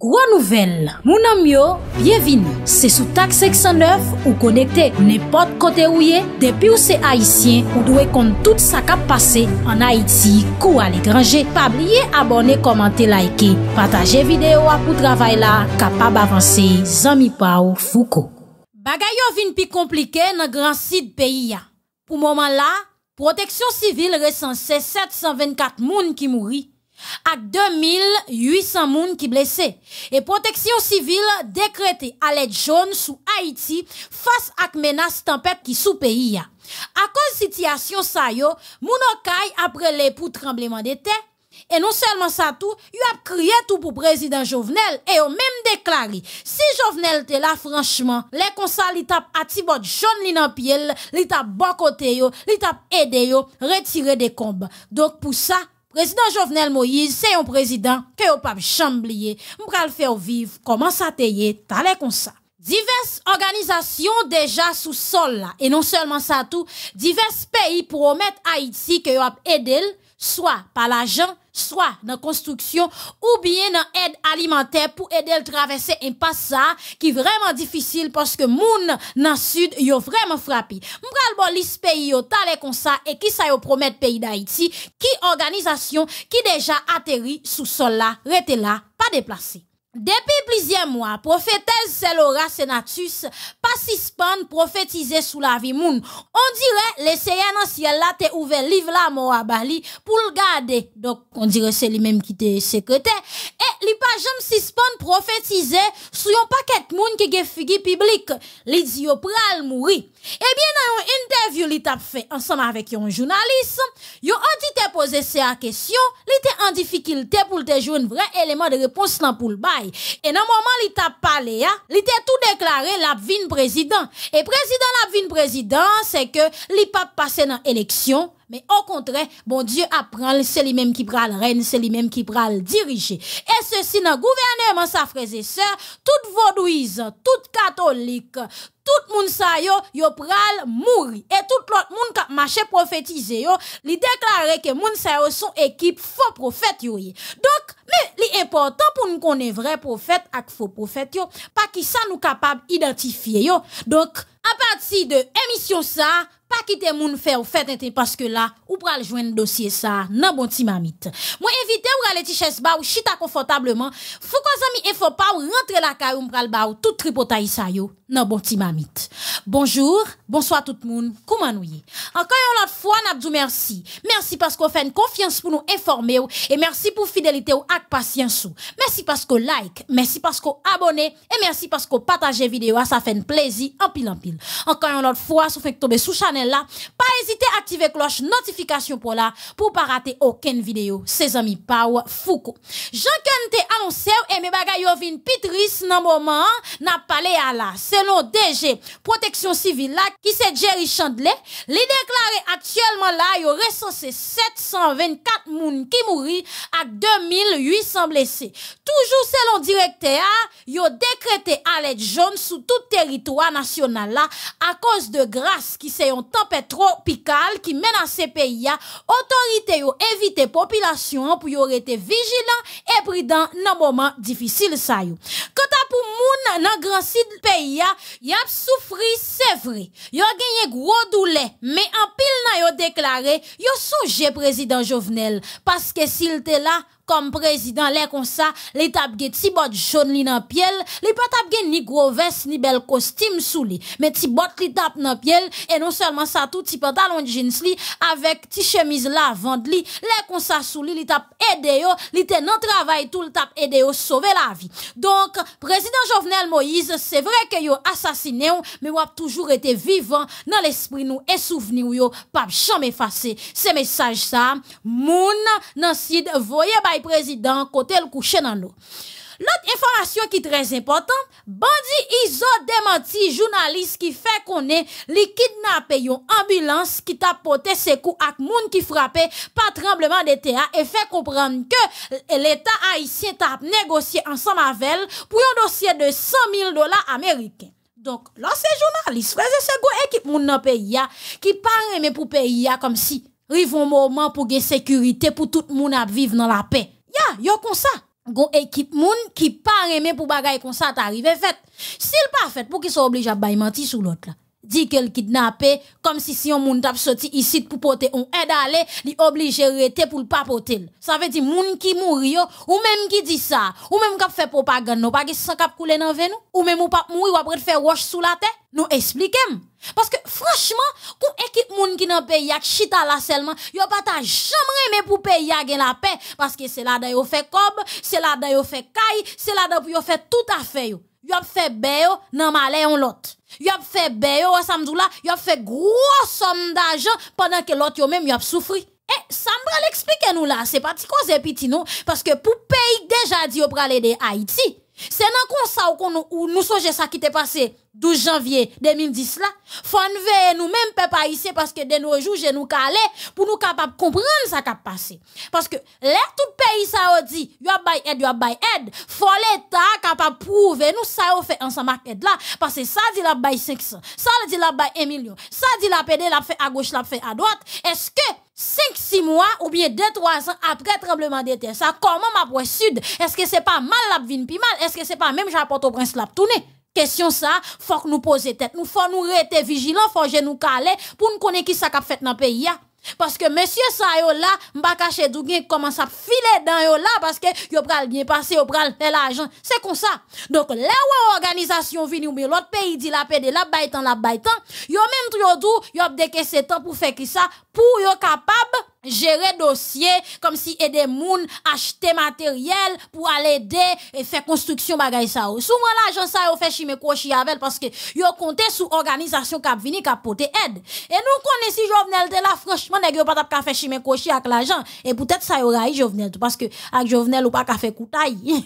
Gro nouvel, moun amyo, bien vin, se sou tak 609 ou konekte ou ne pot kote ou ye, depi ou se Haitien ou dwe kont tout sa kap pase an Haiti kou ale grange, pa blye abone, komante, laike, pataje videyo apou travay la, kapab avanse, zami pa ou fuko. Bagay yo vin pi komplike nan gran sit peyi ya. Po mouman la, Proteksyon Sivil resanse 724 moun ki mouri, à 2800 moun qui blessés. Et protection civile décrétée à l'aide jaune sous Haïti face à menace tempête qui sous pays. À cause de situation ça yo, moun après les pour tremblement de terre, et non seulement ça tout, il a crié tout pour président Jovenel et ont même déclaré si Jovenel était là franchement, les consa li tap atibot jaune li pied, li tap bon côté yo, li tap aidé yo retirer des combes. Donc pour ça, Président Jovenel Moïse, c'est un président que au pape chamblier. le faire vivre comment ça t'ayé, t'allais comme ça. Diverses organisations déjà sous sol là et non seulement ça tout, divers pays promettent Haïti que yo aidé soit par l'argent, soit dans construction ou bien dans aide alimentaire pour aider le traverser un passage qui est vraiment difficile parce que moun dans sud yo vraiment frappé. pas bon pays yo talé comme ça et qui ça yo promet pays d'Haïti, qui organisation qui déjà atterri sous sol là, rete là, pas déplacé plusieurs plusieurs mois, c'est Selora Senatus pas suspend prophétiser sous la vie moun. On dirait, dirait les ciel-là, la ouvert l'ivre-là, la à bali pour le garder. Donc, on dirait c'est lui-même qui te secrétaire. Et, li pas jamais sous un sou yon paket moun ki ge figi public. Li di yo pral mouri. Eh bien, dans une interview li t'a fait, ensemble avec un journaliste, yo ont dit te pose se a li te en difficulté pou te un vrai élément de réponse nan pou le et dans le moment où il a parlé, hein, il a tout déclaré, la vine président. Et président, la vine président, c'est que il pas passé dans l'élection. Mais au contraire, bon Dieu apprend, c'est lui-même qui prend le reine, c'est lui-même qui prend le diriger. Et ceci dans le gouvernement, sa frère, et sœurs, toute vaudouise, toute catholique, tout moun sa yo, yo pral mouri. Et tout l'autre moun kap marché prophétisé yo, li déclaré que moun sa yo son équipe faux prophète yo Donc, mais li important pour nous est vrai prophète ak faux prophète yo, pas qui ça nous capable identifier yo. Donc, à partir de émission ça, pas quitter moun faire ou fête parce que là ou pral joindre dossier ça nan bon ti mamite moi invité ou aller ti chaise ba ou chita confortablement fou ko zami faut pas ou rentrer la caille ou pral ba ou tout tripotay sa yo nan bon ti bonjour bonsoir tout moun comment nous encore une autre fois n'a merci merci parce qu'on fait une confiance pour nous informer ou, et merci pour fidélité ou ak patience ou merci parce qu'on like merci parce qu'on abonne et merci parce qu'on partage vidéo ça fait un plaisir en pile en pile encore une autre fois sou fait tomber sous chanel là. Pas hésiter à activer cloche notification pour là, pour pas rater aucune vidéo. Ses amis Power Foucault. Jean Kente annoncé et eh, mes bagages vin pitris nan moment n'a parlé à la selon DG protection civile qui c'est Jerry Chandler les déclaré actuellement là il recensé 724 moun qui mourit à 2800 blessés toujours selon directeur il décrété l'aide jaune sous tout territoire national là à cause de grâce qui c'est une tempête tropicale qui menace pays autorité ont évité population pour y aurait été vigilant et prudent dans moment difficile ça à pour moun Grand site sid y a souffri c'est vrai y a genye gros doule, mais en pile nan yo deklare, yo souje président Jovenel, parce que sil était là comme président, les comme ça, l'étape des petits bottes jaunes li nan piel, li pas tape ni gros veste, ni bel costume sous li, mais ti bottes li tape nan piel, et non seulement ça tout, ti pantalon jeans li, avec ti chemise là, vente li, les comme ça sou li, li tape aide yo, li te nan travail tout, le tape aide yo, sauver la vie. Donc, président Jovenel Moïse, c'est vrai que yo assassiné mais a toujours été vivant dans l'esprit nous et souvenir yo, pas jamais effacé. ce message ça, moun, nan sid, voye by président kote le dans nan l'eau information qui est très importante, bandi iso démenti journaliste qui fait konen li kidnape yon ambulance qui tapote sekou ak moun qui frappé par tremblement de et fait comprendre que l'État l'État haïtien tap négocié avec elle pour un dossier de 100 mille dollars américains. Donc là c'est journaliste, se go équipe moun nan pays ya ki me pou pays comme si rivon moment pour la sécurité pour tout monde à vivre dans la paix. Ya, yeah, yo comme ça. Gon équipe moun qui pas aimé pour bagaille comme ça t'arrive fait. S'il pas fait pour qu'ils soit obligé à bay menti sur l'autre là. Dit qu'elle kidnappé comme si si on moun sorti ici pour porter on aide aller, li obligé rester pour pas porter. Ça veut dire moun qui mouri ou même qui dit ça, ou même qui fait propagande, ou pas qui sans cap couler dans venou, ou même ou pas mouri ou après faire roche sous la tête. Nous expliquons. Parce que franchement, pour équipe moun qui nan pays yak chita la seulement, yo pas jamais aimé pour pays gen la paix parce que c'est là dedans yo fait cob, c'est là dedans yo fait kay, c'est là dedans pour yo fait tout à fait yo. Yo fait bèyo nan malais on l'autre. Yo fait bèyo samdou la, yop fait gros somme d'argent pendant que l'autre yo même yop a souffri. Eh, ça me l'explique nous là, c'est pas petit c'est petit non parce que pour pays déjà dit yo pral aider Haïti. C'est nan kon ça ou nous nou songe ça qui t'est passé. 12 janvier 2010 la, nous même peuple haïtien parce que que nos nos jours nous nous pour pour pour nous ça ça sa passé parce que lè tout ça sa ou dit, yo bay aide, yo bay aide, faut capable prouver nous ça sa fait ensemble ensemble. Parce là parce que ça di la bay 500, ça, dit la bay 1 million. Ça, dit la pede la gauche à gauche la droite. Est-ce que 5-6 mois ou bien 2-3 ans après tremblement de ça sa comment sud est sud, que c'est pas mal la vin pi mal, Est-ce que c'est pas même j'apporte au prince l'a tourner Question ça, faut que nous poser tête. Nous faut nous rester vigilants, faut que nous caler pour nous connaître qui ça qu'a fait dans le pays. Parce que monsieur ça yo là, m'a cacher d'où commence à filer dans yo là parce que yo pral bien passer, yo pral faire l'argent. C'est comme ça. Donc là où organisation vient, ou l'autre pays dit la paix de la baitan la baitan, yo même tout dou tout, yo se temps pour faire qui ça pour yo capable gérer dossier comme si aider moun acheter matériel pour aller aider et faire construction bagay ça souvent l'agent ça fait chimé crochi avec parce que yo compté sous organisation cap vini cap porter aide et nous connaissons si Jovenel de là franchement nèg yo pas t'a faire chimé crochi avec l'agent et peut-être ça y aura Jovenel parce que avec Jovenel ou pas ka faire koutaille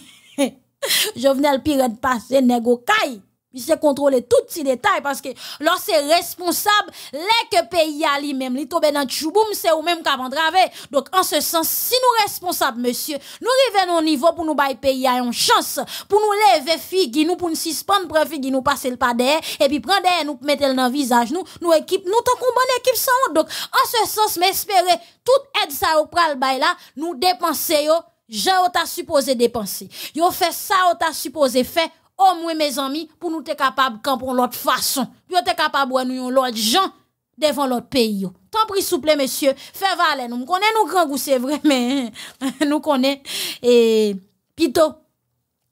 Jovenel pirate passé nèg au caille il s'est contrôlé tout petit détail parce que lorsque c'est responsable, les que pays à lui-même, li tombe dans chouboum, c'est ou même qu'avant travailler. Donc, en ce sens, si nous responsables, monsieur, nous revenons au niveau pour nous bailler pays à une chance, pour nous lever figue, nous, pour nous suspendre, pour figue, nous passer le pas derrière, et puis prendre derrière, nous mettre dans le visage, nous, nous équipe, nous tant qu'on bonne équipe sans Donc, en ce sens, m'espérer, toute aide ça au le bail là, nous dépenser, yo, j'ai supposé dépenser. Yo fait ça, on t'a supposé faire, au moins mes amis, pour nous être capables de camper l'autre façon, pour être capables de nous l'autre gens devant l'autre pays. Tant pis, plaît, monsieur, fais valer. Nous connaissons nous grand goûts, c'est vrai, mais nous connaissons. Et, plutôt,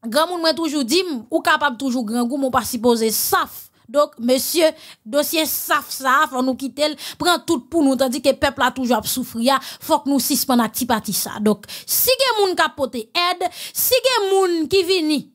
grand monde, moi, toujours dit, ou capable toujours grand goût, mon pas supposé saf. Donc, monsieur, dossier saf, saf, on nous quitte, prend tout pour nous, tandis que le peuple a toujours souffrir, faut que nous qui ça. Donc, si quelqu'un moun aide, si quelqu'un qui vini,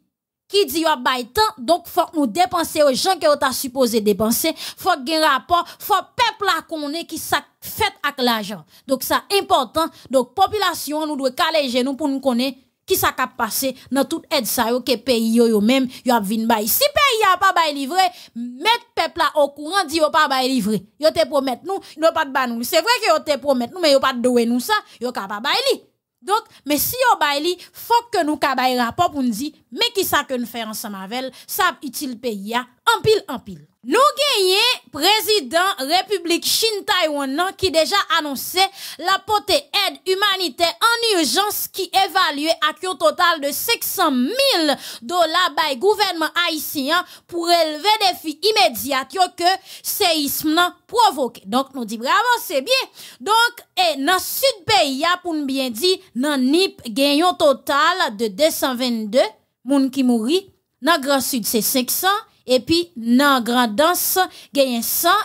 qui dit y pas bail temps, donc faut que nous dépenser aux gens que vous t'a supposé dépenser, faut qu'il y ait un rapport, faut que peuple à connait qui ça fait avec l'argent. Donc ça important, donc population nous doit caler nous pour nous connaître qui ça cap passé dans toute aide ça que pays yo yo même yo a vinn bay si pays a pas bay livré mettre peuple là au courant dit yo pas bay livré yo te promet nous yo pas de nous c'est vrai que yo te promet nous mais yo pas de nous ça yo cap pas bay donc, mais si on baille, faut que nous un rapport pour nous dire, mais qui ça que nous faisons ensemble avec elle, ça utile pays, hein. en pile, en pile. Nous gagnons Président République chine Taiwan qui ki déjà la portée aide humanitaire en urgence qui évalue à un total de 600 000 dollars par gouvernement haïtien pour élever des défis immédiats que séisme provoqué donc Donc, nous disons bravo, c'est bien. Donc, dans le sud pays nous pou bien dire nip un total de 222 qui qui Dans le Grand sud c'est 500, et puis dans grand danse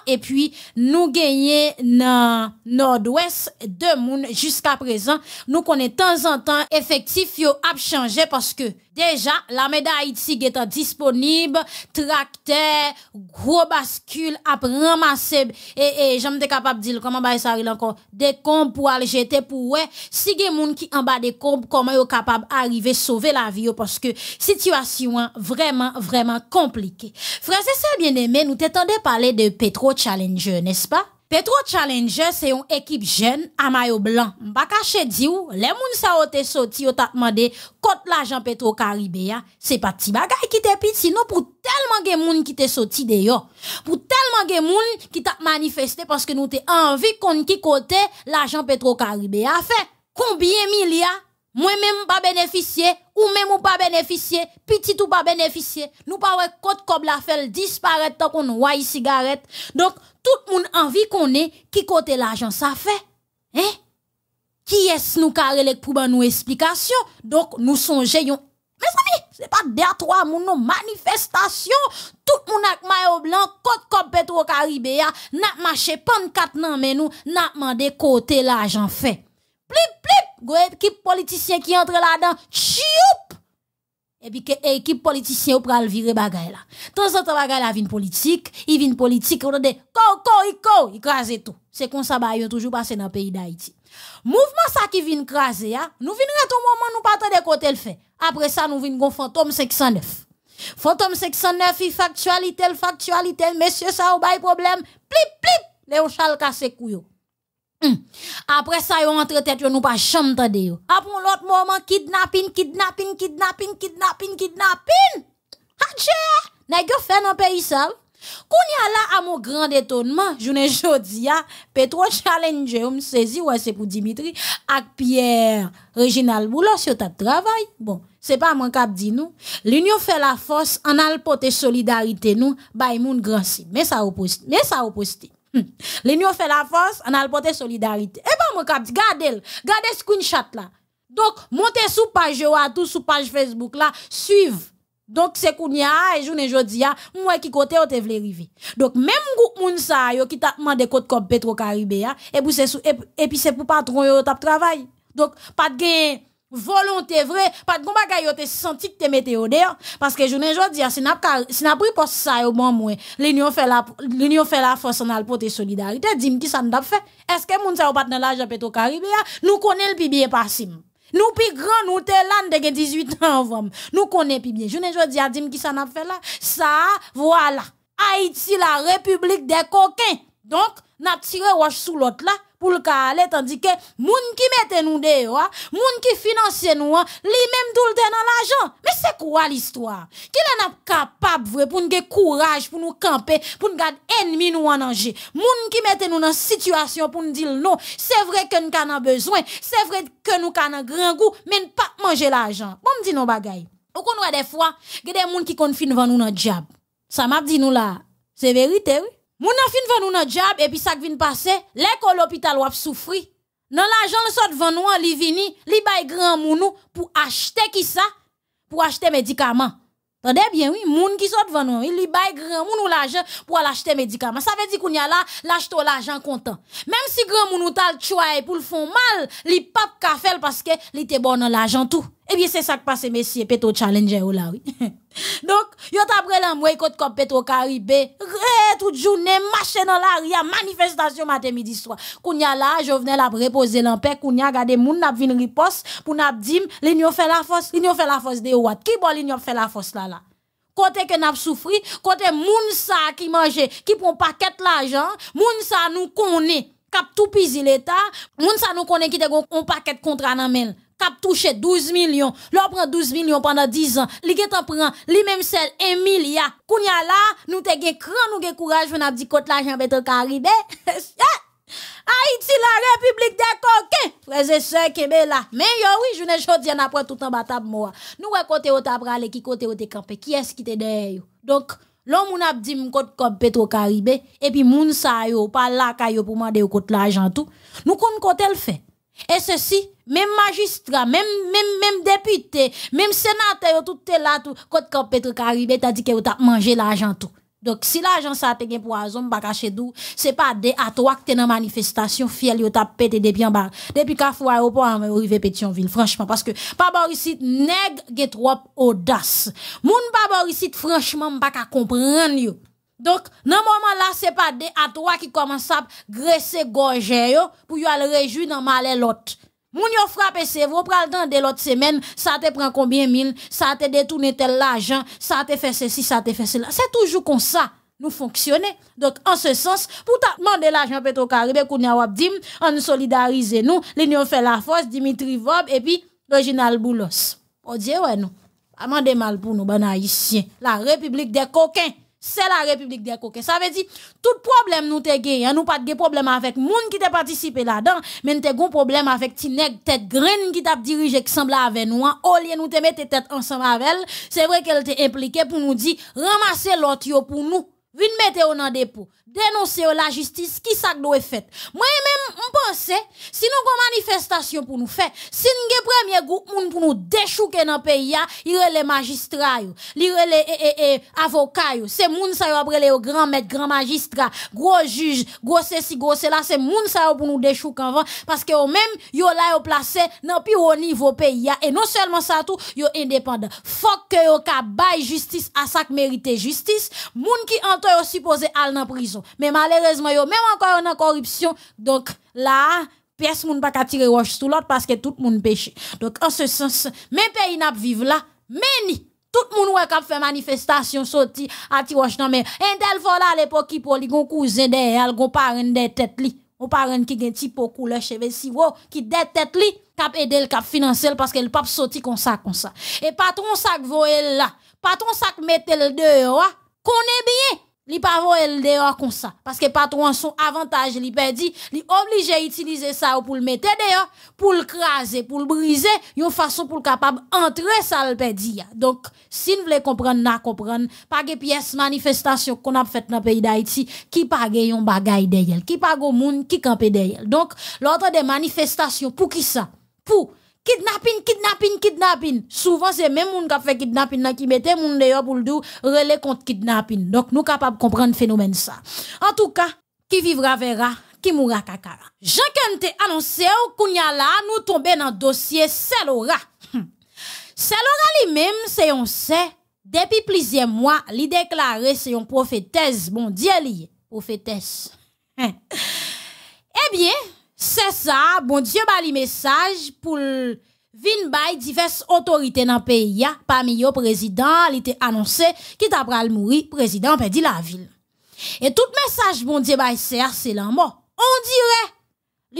et puis nous gagnons dans nord-ouest de moun jusqu'à présent nous de temps en temps effectif yo a changé parce que Déjà, la médaille ici est disponible, tracteur, gros bascule, après ramasser, et, et, j'aime te capable de dire, comment bah, ça arrive encore, des combes pour aller jeter pour, ouais, si des gens qui en bas des combes comment ils capable d'arriver, sauver la vie, parce que situation vraiment, vraiment compliquée. Frère, c'est ça bien aimé, nous t'entendons parler de Petro Challenger, n'est-ce pas? Petro Challenger, c'est une équipe jeune à maillot blanc. pas caché dit, les moun ont été sorti, ou t'a demandé, contre l'agent Petro Caribea, c'est pas petit bagay qui t'épite, petit, non, pour tellement de moun qui t'es sortis de Pour tellement de moun qui t'a manifesté parce que nous avons envie qu'on qui côté l'agent Petro Caribea fait. Combien milliards, moi-même pas bénéficié ou même ou pas bénéficier, petit ou pas bénéficier, nous pas ouais côte comme la fait disparaître tant qu'on une cigarette. Donc tout le monde envie qu'on est qui côté l'argent ça fait. Hein? Qui est-ce nous carré pour ben nous explication? Donc nous songeons mais amis, c'est pas deux trois nos manifestations manifestation, tout monde avec maillot blanc, côte comme pétro Caribéa, n'a marché pas quatre nan mais nous n'a demandé côté l'argent fait plip, plip, go équipe politicien qui entre là-dedans, chioup Et puis, équipe politicien, ou pral virer bagay la. temps en temps, bagay là, vin politique, il vin politique, on dit, ko, ko, il crase tout. C'est comme ça, bah, toujours passé dans pays d'Haïti. Mouvement ça qui vient craser, ya, nous à au moment nous partons de côté le fait. Après ça, nous gon fantôme 509. Fantôme 509, il factualité, factualité, monsieur ça, ou bail problème, plip, plip, Léon Charles casse couillot. Mm. Après ça, ils entre tête, nous pas chambre Après l'autre moment, kidnapping, kidnapping, kidnapping, kidnapping, kidnapping. Hadje, nèg yon fait dans pays ça. Kounya là à mon grand étonnement, ne jodi a Petro Challenge me m'sezi ouais c'est pour Dimitri ak Pierre Reginald Boulos yon t'a travail. Bon, c'est pas mon cas di nous. L'union fait la force en pote solidarité nous bay moun grand si. Mais ça post, mais ça Hmm. les L'union fait la force, on a porté solidarité. Eh ben, mon cap, gardez gardez screenshot là. Donc, montez sous page à tout sous page Facebook là, suivez. Donc, c'est a et journée dis pas moi qui côté on te vle Donc, même groupe moun sa yo qui t'a demandé côte comme Petro Caribéa, et puis c'est et, puis c'est pour patron yo t'a travail. Donc, pas de gain volonté vraie pas de bagay yo te senti que te mette au dehors parce que journée jodi si n'a si n'a pris pour ça au bon moins l'union fait la l'union fait la force en tes solidarités solidarité dis-moi qui ça n'a fait est-ce que moun ça ou pas dans l'argent pétro caribéa nous connaît le bien passim nous plus grand nous t'es là de 18 ans nous connaît plus bien journée jodi a dis-moi qui ça n'a fait là ça voilà Haïti la république des coquins donc n'a tiré roche sous l'autre là pour le aller tandis que moun qui mette nous dehors moun qui finance nous lui même tout le dans l'argent mais c'est quoi l'histoire qui est capable vrai pour nous courage pour nous camper pour nous garder ennemi nous en danger moun qui mette nous dans situation pour nous dire non c'est vrai que nous avons besoin c'est vrai que nous avons grand goût mais ne pas manger l'argent bon me dit non bagaille ou qu'on des fois il des gens qui confinent devant nous dans le diable ça m'a dit nous là c'est vérité oui Mouna fin van ou nan job, puis sak vin passe, lek ou l'hôpital wap soufri. Nan l'ajan l sot van ou an li vini, li bay gran mounou pour pou achete ki sa, pou achete Tendez bien, oui, moun qui sot van nous, li bay gran mounou l'argent pour pou médicaments. Ça veut Sa ve di koun là, l'achete ou l'ajan kontan. Mem si gran mounou ou tal chouaye pou l'fon mal, li pap ka parce que li te bon nan l'ajan eh bien c'est se sak pase mesye peto challenger ou la, oui. Donc, yo après la moué kote comme Petro Caribé, tout journée nan dans ria, manifestation matin midi soir. Kounya la Jovenel ap repose l'empêche, kounya gade moun n'a vinn riposte pour n'a dim, l'ignon fait la fosse l'ignon fait la fosse de ouat. Qui bon l'ignon fait la fosse là là? Kote ke nap soufri, kote moun sa ki mange, ki pon paket l'argent, moun sa nou konen, kap tout pizi l'État, moun sa nou konen ki te gon paket kontra nan men cap touche 12 millions. l'on prend 12 millions pendant 10 ans. li gen prend li même sel 1 milliard. koun la, nou te gen kran, nou gen courage, on a dit l'argent l'argent jen Haïti la république des coquins, frères et sœurs là, mais yo oui, je ne jodi an après tout en batab moi, nou wè kote ou tap rale, ki kote ou te kampe, est-ce qui te derrière donc, L'homme on a dit mon côte comme Petro Caribé et puis moun sa yo pas la ka yo pour demander côté l'argent tout. Nous kon côté le fait. Et ceci, même magistrat, même, même, même député, même sénateur, tout est là, tout, quand Petro Caribe, t'a dit que t'a mangé l'argent tout. Donc, si l'argent ça te pour poison, pas caché d'où, c'est pas des à toi que t'es dans manifestation, fiel, yo t'a pété depuis en bas. Depuis qu'à fois aéroport, on arrivé ville franchement, parce que, pas ici, nèg, get trop audace. Moun pas ici, franchement, pas qu'à comprendre, yo. Donc, dans ce moment-là, c'est pas des à toi qui commence à graisser gorgé yo, pour y aller réjouir dans mal et l'autre. Moun yo frappe, c'est vous, pral dans de l'autre semaine, ça te prend combien mille, ça te détourne tel l'argent, ça te fait ceci, ça te fait cela. C'est toujours comme ça, nous fonctionner. Donc, en ce sens, pour demander l'argent l'argent petro caribe qu'on y solidariser nous, l'union fait la force, Dimitri Vob, et puis, Reginald Boulos. Oh, Dieu, ouais, nous. mal pour nous, ben, La République des coquins c'est la République des coquets. Ça veut dire, tout problème nous te gagné, nous pas de problème avec monde qui t'a participé là-dedans, mais nous avons problème avec ti nèg tête qui t'a dirigé qui semble avec nous, au lieu nous te mettre tête ensemble avec elle, c'est vrai qu'elle t'est impliquée pour nous dire, ramasser l'autre pour nous vin mette dans nan dépôt, dénoncez la justice, qui ça doit fait. Moi, même, que... si nous gon manifestation pour nous faire, si nous un premier groupe moun pour nous déchouquer dans le pays, a les magistrats, lire les eh, eh, e, avocats, c'est moun sa yon après les grands maîtres... grand magistrat, gros juge, gros ceci, gros cela, c'est moun sa yon pour nous déchouquer avant, parce que yon même, yon là yon placé dans le plus haut niveau pays, et non seulement ça tout, yon indépendant. Faut que yon ka baye justice à sa mérite justice, moun qui Yon yo supposé aller en prison. Mais malheureusement yon même encore en corruption. Donc là pièce moun pas ka tirer roche sous l'autre parce que tout monde péché. Donc en ce sens, même pays n'a vivre là, mais ni tout moun wè cap fait manifestation sorti à roche non mais un tel vola l'époque qui pour li gon cousin derrière, gon parent des tête li. On parent qui gen ti pour couleur cheveux si qui des tête li cap aider le cap financer parce que le pape sorti comme ça comme ça. Et patron sac voilà là, patron sac mettel dehors, connaît ah, bien Li pa voye dehors comme ça parce que patron son avantage li perdi, li obligé utiliser ça pour le mettre dehors, pour le craser, pour le briser, une façon pour capable entrer ça le pays. Donc si vous voulez comprendre na comprendre, pas de pièce manifestation qu'on a fait dans pays d'Haïti qui pas yon bagay derrière, qui pa go moun qui camper derrière. Donc l'ordre des manifestations pour qui ça Pour Kidnapping, kidnapping, kidnapping. Souvent, c'est même moun qui fait kidnapping là qui mette moun dehors pour le dou relais contre kidnapping. Donc, nous capables de comprendre le phénomène ça. En tout cas, qui vivra verra, qui mourra kakara. Jean Kente annoncé au y nous tomber dans dossier Selora. Hum. Selora lui-même, c'est on sait, depuis plusieurs mois, lui déclaré c'est une prophétesse, bon Dieu lié, prophétesse. Hum. eh bien, c'est ça, bon Dieu bali message pour vin diverses autorités dans le pays parmi le président, il était annoncé qu'il t'a mourir, mourir, président perdit la ville. Et tout message bon Dieu bah, c'est la mort. On dirait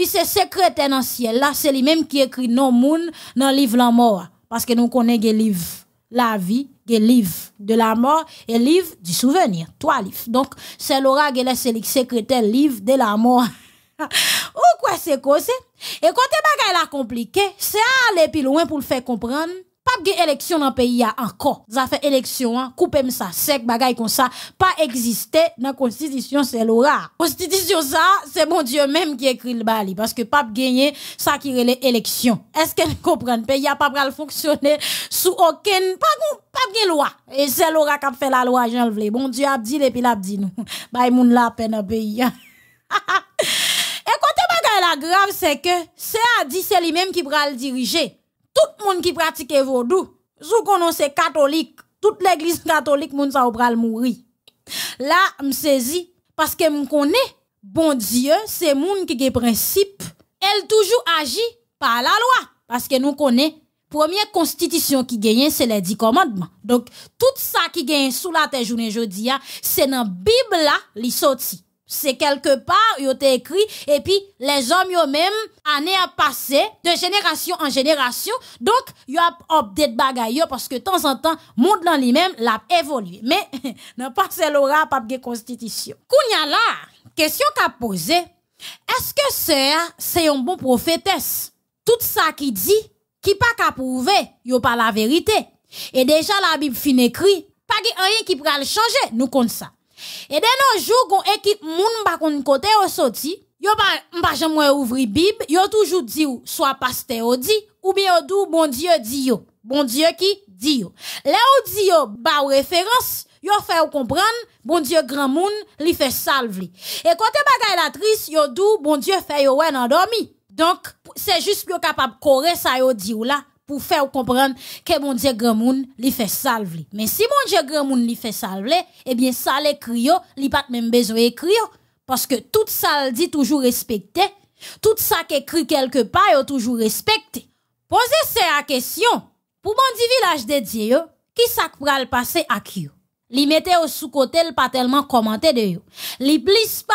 lui c'est secrétaire dans ciel là, c'est lui même qui écrit nos mouns dans livre la mort parce que nous connaissons le livre la vie le livre de la mort et livre du souvenir, trois livres. Donc c'est Laura qui est le secrétaire livre de la mort. Ou quoi c'est causé? Et t'es bagay la compliqué, c'est aller plus loin pour le faire comprendre. Pas de élection dans le pays encore. Ça fait élection, hein? coupez ça sec, bagaille comme ça, pas existé dans la constitution, c'est l'aura. Constitution ça, c'est mon Dieu même qui écrit le bali, parce que pas gagner ça qui relève élection. Est-ce qu'elle comprend? Pays a pas pral fonctionner sous aucun, pas pas de loi. Et c'est l'aura qui a fait la loi, j'en Bon Dieu a dit, et puis l'a dit nous. Bah, moun la peine pays. Hein. la grave, c'est que c'est dire c'est lui-même qui va le diriger. Tout le monde qui pratique vaudou, sous vous c'est catholique, toute l'église catholique, monde, ça va mourir. Là, me saisis, parce que me connais, bon Dieu, c'est monde qui des principe. Elle toujours agit par la loi, parce que nous connaissons première constitution qui gagne, c'est les dix commandements. Donc, tout ça qui gagne sous la terre journée jeudi, c'est dans la Bible là, li c'est quelque part, y été écrit, et puis les hommes eux-mêmes, année à passer, de génération en génération, donc y a des yo, parce que de temps en temps, le monde dans lui-même l'a évolué. Mais, n'a pas c'est l'aura, pas de constitution. a là, question qu'a poser est-ce que c'est, c'est un bon prophétesse? Tout ça qui dit, qui pas qu'à prouver, yo pas la vérité. Et déjà la Bible fin écrit, pas rien qui pourra le changer, nous compte ça. Et de nos jours, qu'on équipe moun pas kon kote de sorti, yo pas m'pa jamais ouvri bib, yo toujours dit ou, soit pasteur ou ou bien ou bon Dieu dit yo. Bon Dieu qui dit yo. Là ou dit yo, ba référence, yo fait ou comprendre, bon Dieu grand moun, li fait salve Et kote bagay la triste, yo dit bon Dieu fait yo wè Donc, c'est juste pour capable de courir ça, yo dit ou là pour faire comprendre que mon Dieu grand monde fait salve Mais si mon Dieu grand monde fait salve eh bien ça l'écrit li pas même besoin écrire parce que tout ça dit toujours respecté, tout ça qu'écrit quelque part est toujours respecté. Posez la question pour mon village de Dieu, qui ça le passer à qui? Li mette au sous côté pas tellement commenté de yo. Li pas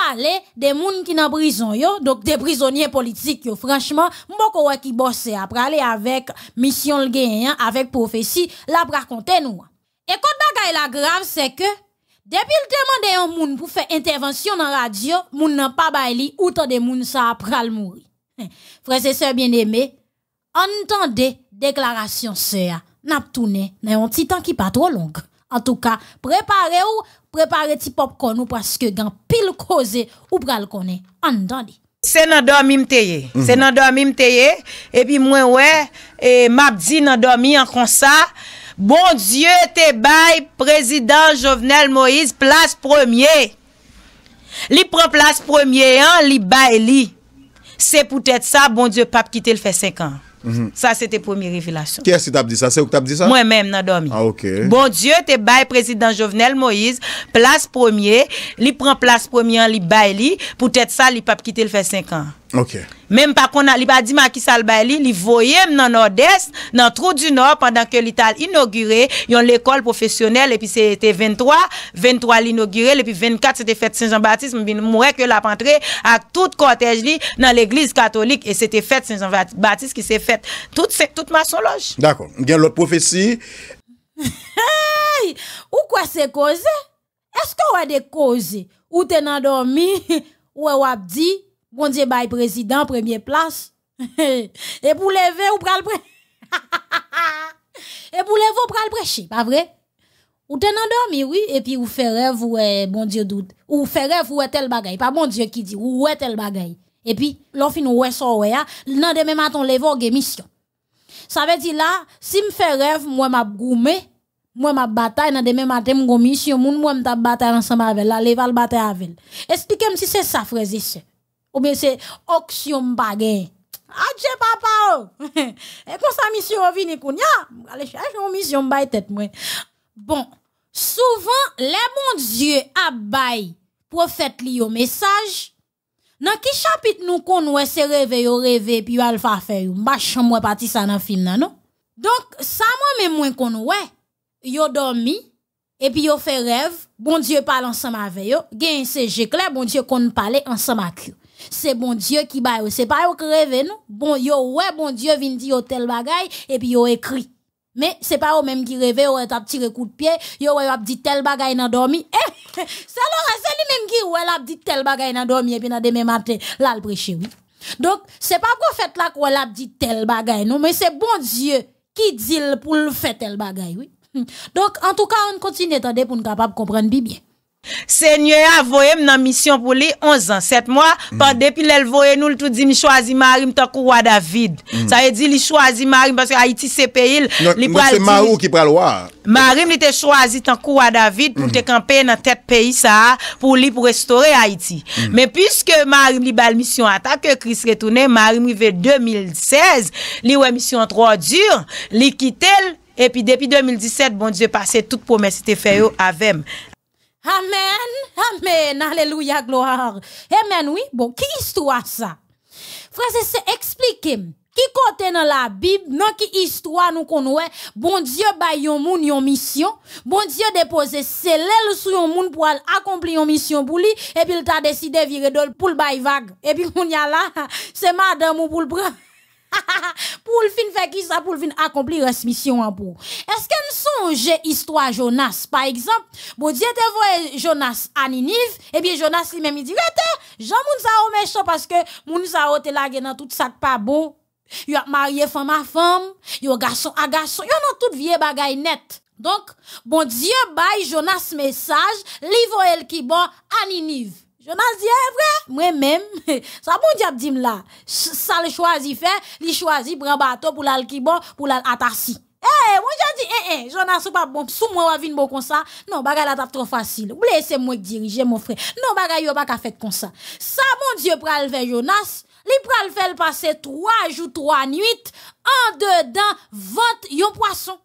parler des moun qui nan prison yo, donc des prisonniers politiques yo. Franchement, moko ouais qui bosse après aller avec mission le gagnant avec prophétie, la raconter nous. Et quand bagay la grave c'est que depuis le temps un moun pour faire intervention dans radio, moun nan pas baillé li outre des moun ça après le mourir. Hein. Frères et sœurs bien-aimés, entendez déclaration sœur, n'a tourné dans un petit temps qui pas trop long. An tou ka, prepare ou, prepare ti pop kon ou paske gen pil koze ou pral kon e, an dan di. Se nan dormi mte ye, se nan dormi mte ye, epi mwen we, map di nan dormi an kon sa, bon die te bay, prezident Jovenel Moïse, plas premye. Li pre plas premye an, li bay li. Se pou tèt sa, bon die pap ki te l fè sek an. Mhm. Ça, c'était première révélation. Qui est-ce qui t'a dit ça? C'est où t'a dit ça? Moi-même, dans dormi. Ah, ok. Bon Dieu, t'es bail président Jovenel Moïse, place premier, il prend place premier il lui peut-être ça, il pas quitter le fait 5 ans. Ok. Même pas qu'on a, il pas dit Macky li, li voyait dans nord-est, dans trou du nord pendant que l'Ital inauguré, yon l'école professionnelle et puis c'était 23, 23 l'inauguré et puis 24 c'était fête Saint-Jean-Baptiste, mais mourait que la pantrée à tout cortège li dans l'église catholique et c'était fête Saint-Jean-Baptiste qui s'est fait toute toute maçonloge. D'accord. Bien l'autre prophétie. ou quoi c'est causé Est-ce qu'on a des causes ou t'es endormi ou a dit bon Dieu bail président première place. et pour lever ou le prêcher. et pour lever ou le prêcher, pas vrai? Ou t'en endormi, oui, et puis vous fait rêve ou eh, bon Dieu doute. Ou fait rêve ou est tel bagaille, pas bon Dieu qui dit ou est tel bagaille. Et puis l'offre nous ouais so ouais, nan demain matin lever ou mission. Ça veut dire là, si me fait rêve, moi m'a goumé, moi ma bataille nan demain matin mon mission, moun moi ma bataille ensemble avec la, lever le bataille avec. Expliquez-moi si c'est ça frère. et ou bien c'est auction bagay. Adieu papa et quand sa mission ou vini kounya, allez chercher une mission bay tête moi. Bon, souvent les bons Dieu a bay prophète li le message. Dans ki chapitre nous kon wè se rêve yo rêve puis yo alfa fè yo. Mbachan mwen sa nan film nan non. Donc ça moi même moins kon wè. Yo dormi et puis yo fait rêve, bon Dieu parle ensemble avec yo. Gen c'est clair, bon Dieu kon parler ensemble avec yo c'est bon Dieu qui baille. C'est pas qui crevé, non? Bon, yo, ouais, bon Dieu vient dire tel bagaille et puis yo écrit. Mais c'est pas eux même qui rêvent, ou t'as tiré coup de pied, yo ouais, dit tel bagay nan dormi. Eh, c'est alors, c'est lui-même qui ouais, dit tel bagay nan dormi, et puis nan demain matin, là, le prêché, oui. Donc, c'est pas prophète là qu'on l'a dit tel bagaille, non, mais c'est bon Dieu qui dit pour le faire tel bagaille, oui. Donc, en tout cas, on continue d'attendre pour nous capable comprendre bien. Se nye avoyem nan misyon pou li 11 ans, 7 mwa, pa depi lèl voyen nou loutou di mi chwazi Marim tan kouwa David. Sa yè di li chwazi Marim, pwase Haiti se peil li non, pral ti. Monsen Marou ki pral waa. Marim li te chwazi tan kouwa David pou mm. te kampen nan tet peil sa, pou li pou restore Haiti. Me mm. pwiske Marim li bal misyon ata, ke Kris retounen, Marim rive 2016, li wè misyon 3 dure, li kitel, epi depi 2017, bon dije pase tout pou mesite feyo mm. avèm. Amen, amen, alléluia, gloire. Amen, oui. Bon, qui histoire ça? Frère, c'est expliquer. Qui kote dans la Bible? nan qui histoire nous kon bon Dieu bay yon moun yon mission, bon Dieu depose selel sou yon moun pou accomplir yon mission pour pou li, puis il ta décidé vire dol de vague. bay vag, on moun ya la, c'est madame ou pou le prendre. pour le fin faire qui ça pour le fin accomplir cette mission en pour. Est-ce que nous songe histoire Jonas par exemple, bon Dieu te voit Jonas à Ninive et eh bien Jonas lui-même il dit "Rete, eh, Jean moun ça oh, méchant parce que moun sa au oh, te dans tout ça pas bon. Yo a marié femme à femme, yo garçon à garçon, yo a toute vieille bagaille net. Donc, bon Dieu bail Jonas message, li le qui bon à Ninive. Je m'a dit, hein, vrai, moi-même, ça bon diable dit là. Ça le choisit fait, il choisi un bateau pour l'alkibon, pour l'al atassi. Eh, moi j'ai dit, eh, eh, j'en ai pas bon, sous moi, vin bon comme ça. Non, bagay la tape trop facile. Oubliez, laissez moi diriger, mon frère. Non, bagay yo pas qu'à comme ça. Ça, mon Dieu, pral faire, Jonas. Li pral faire passer trois jours, trois nuits, en dedans, votre poisson.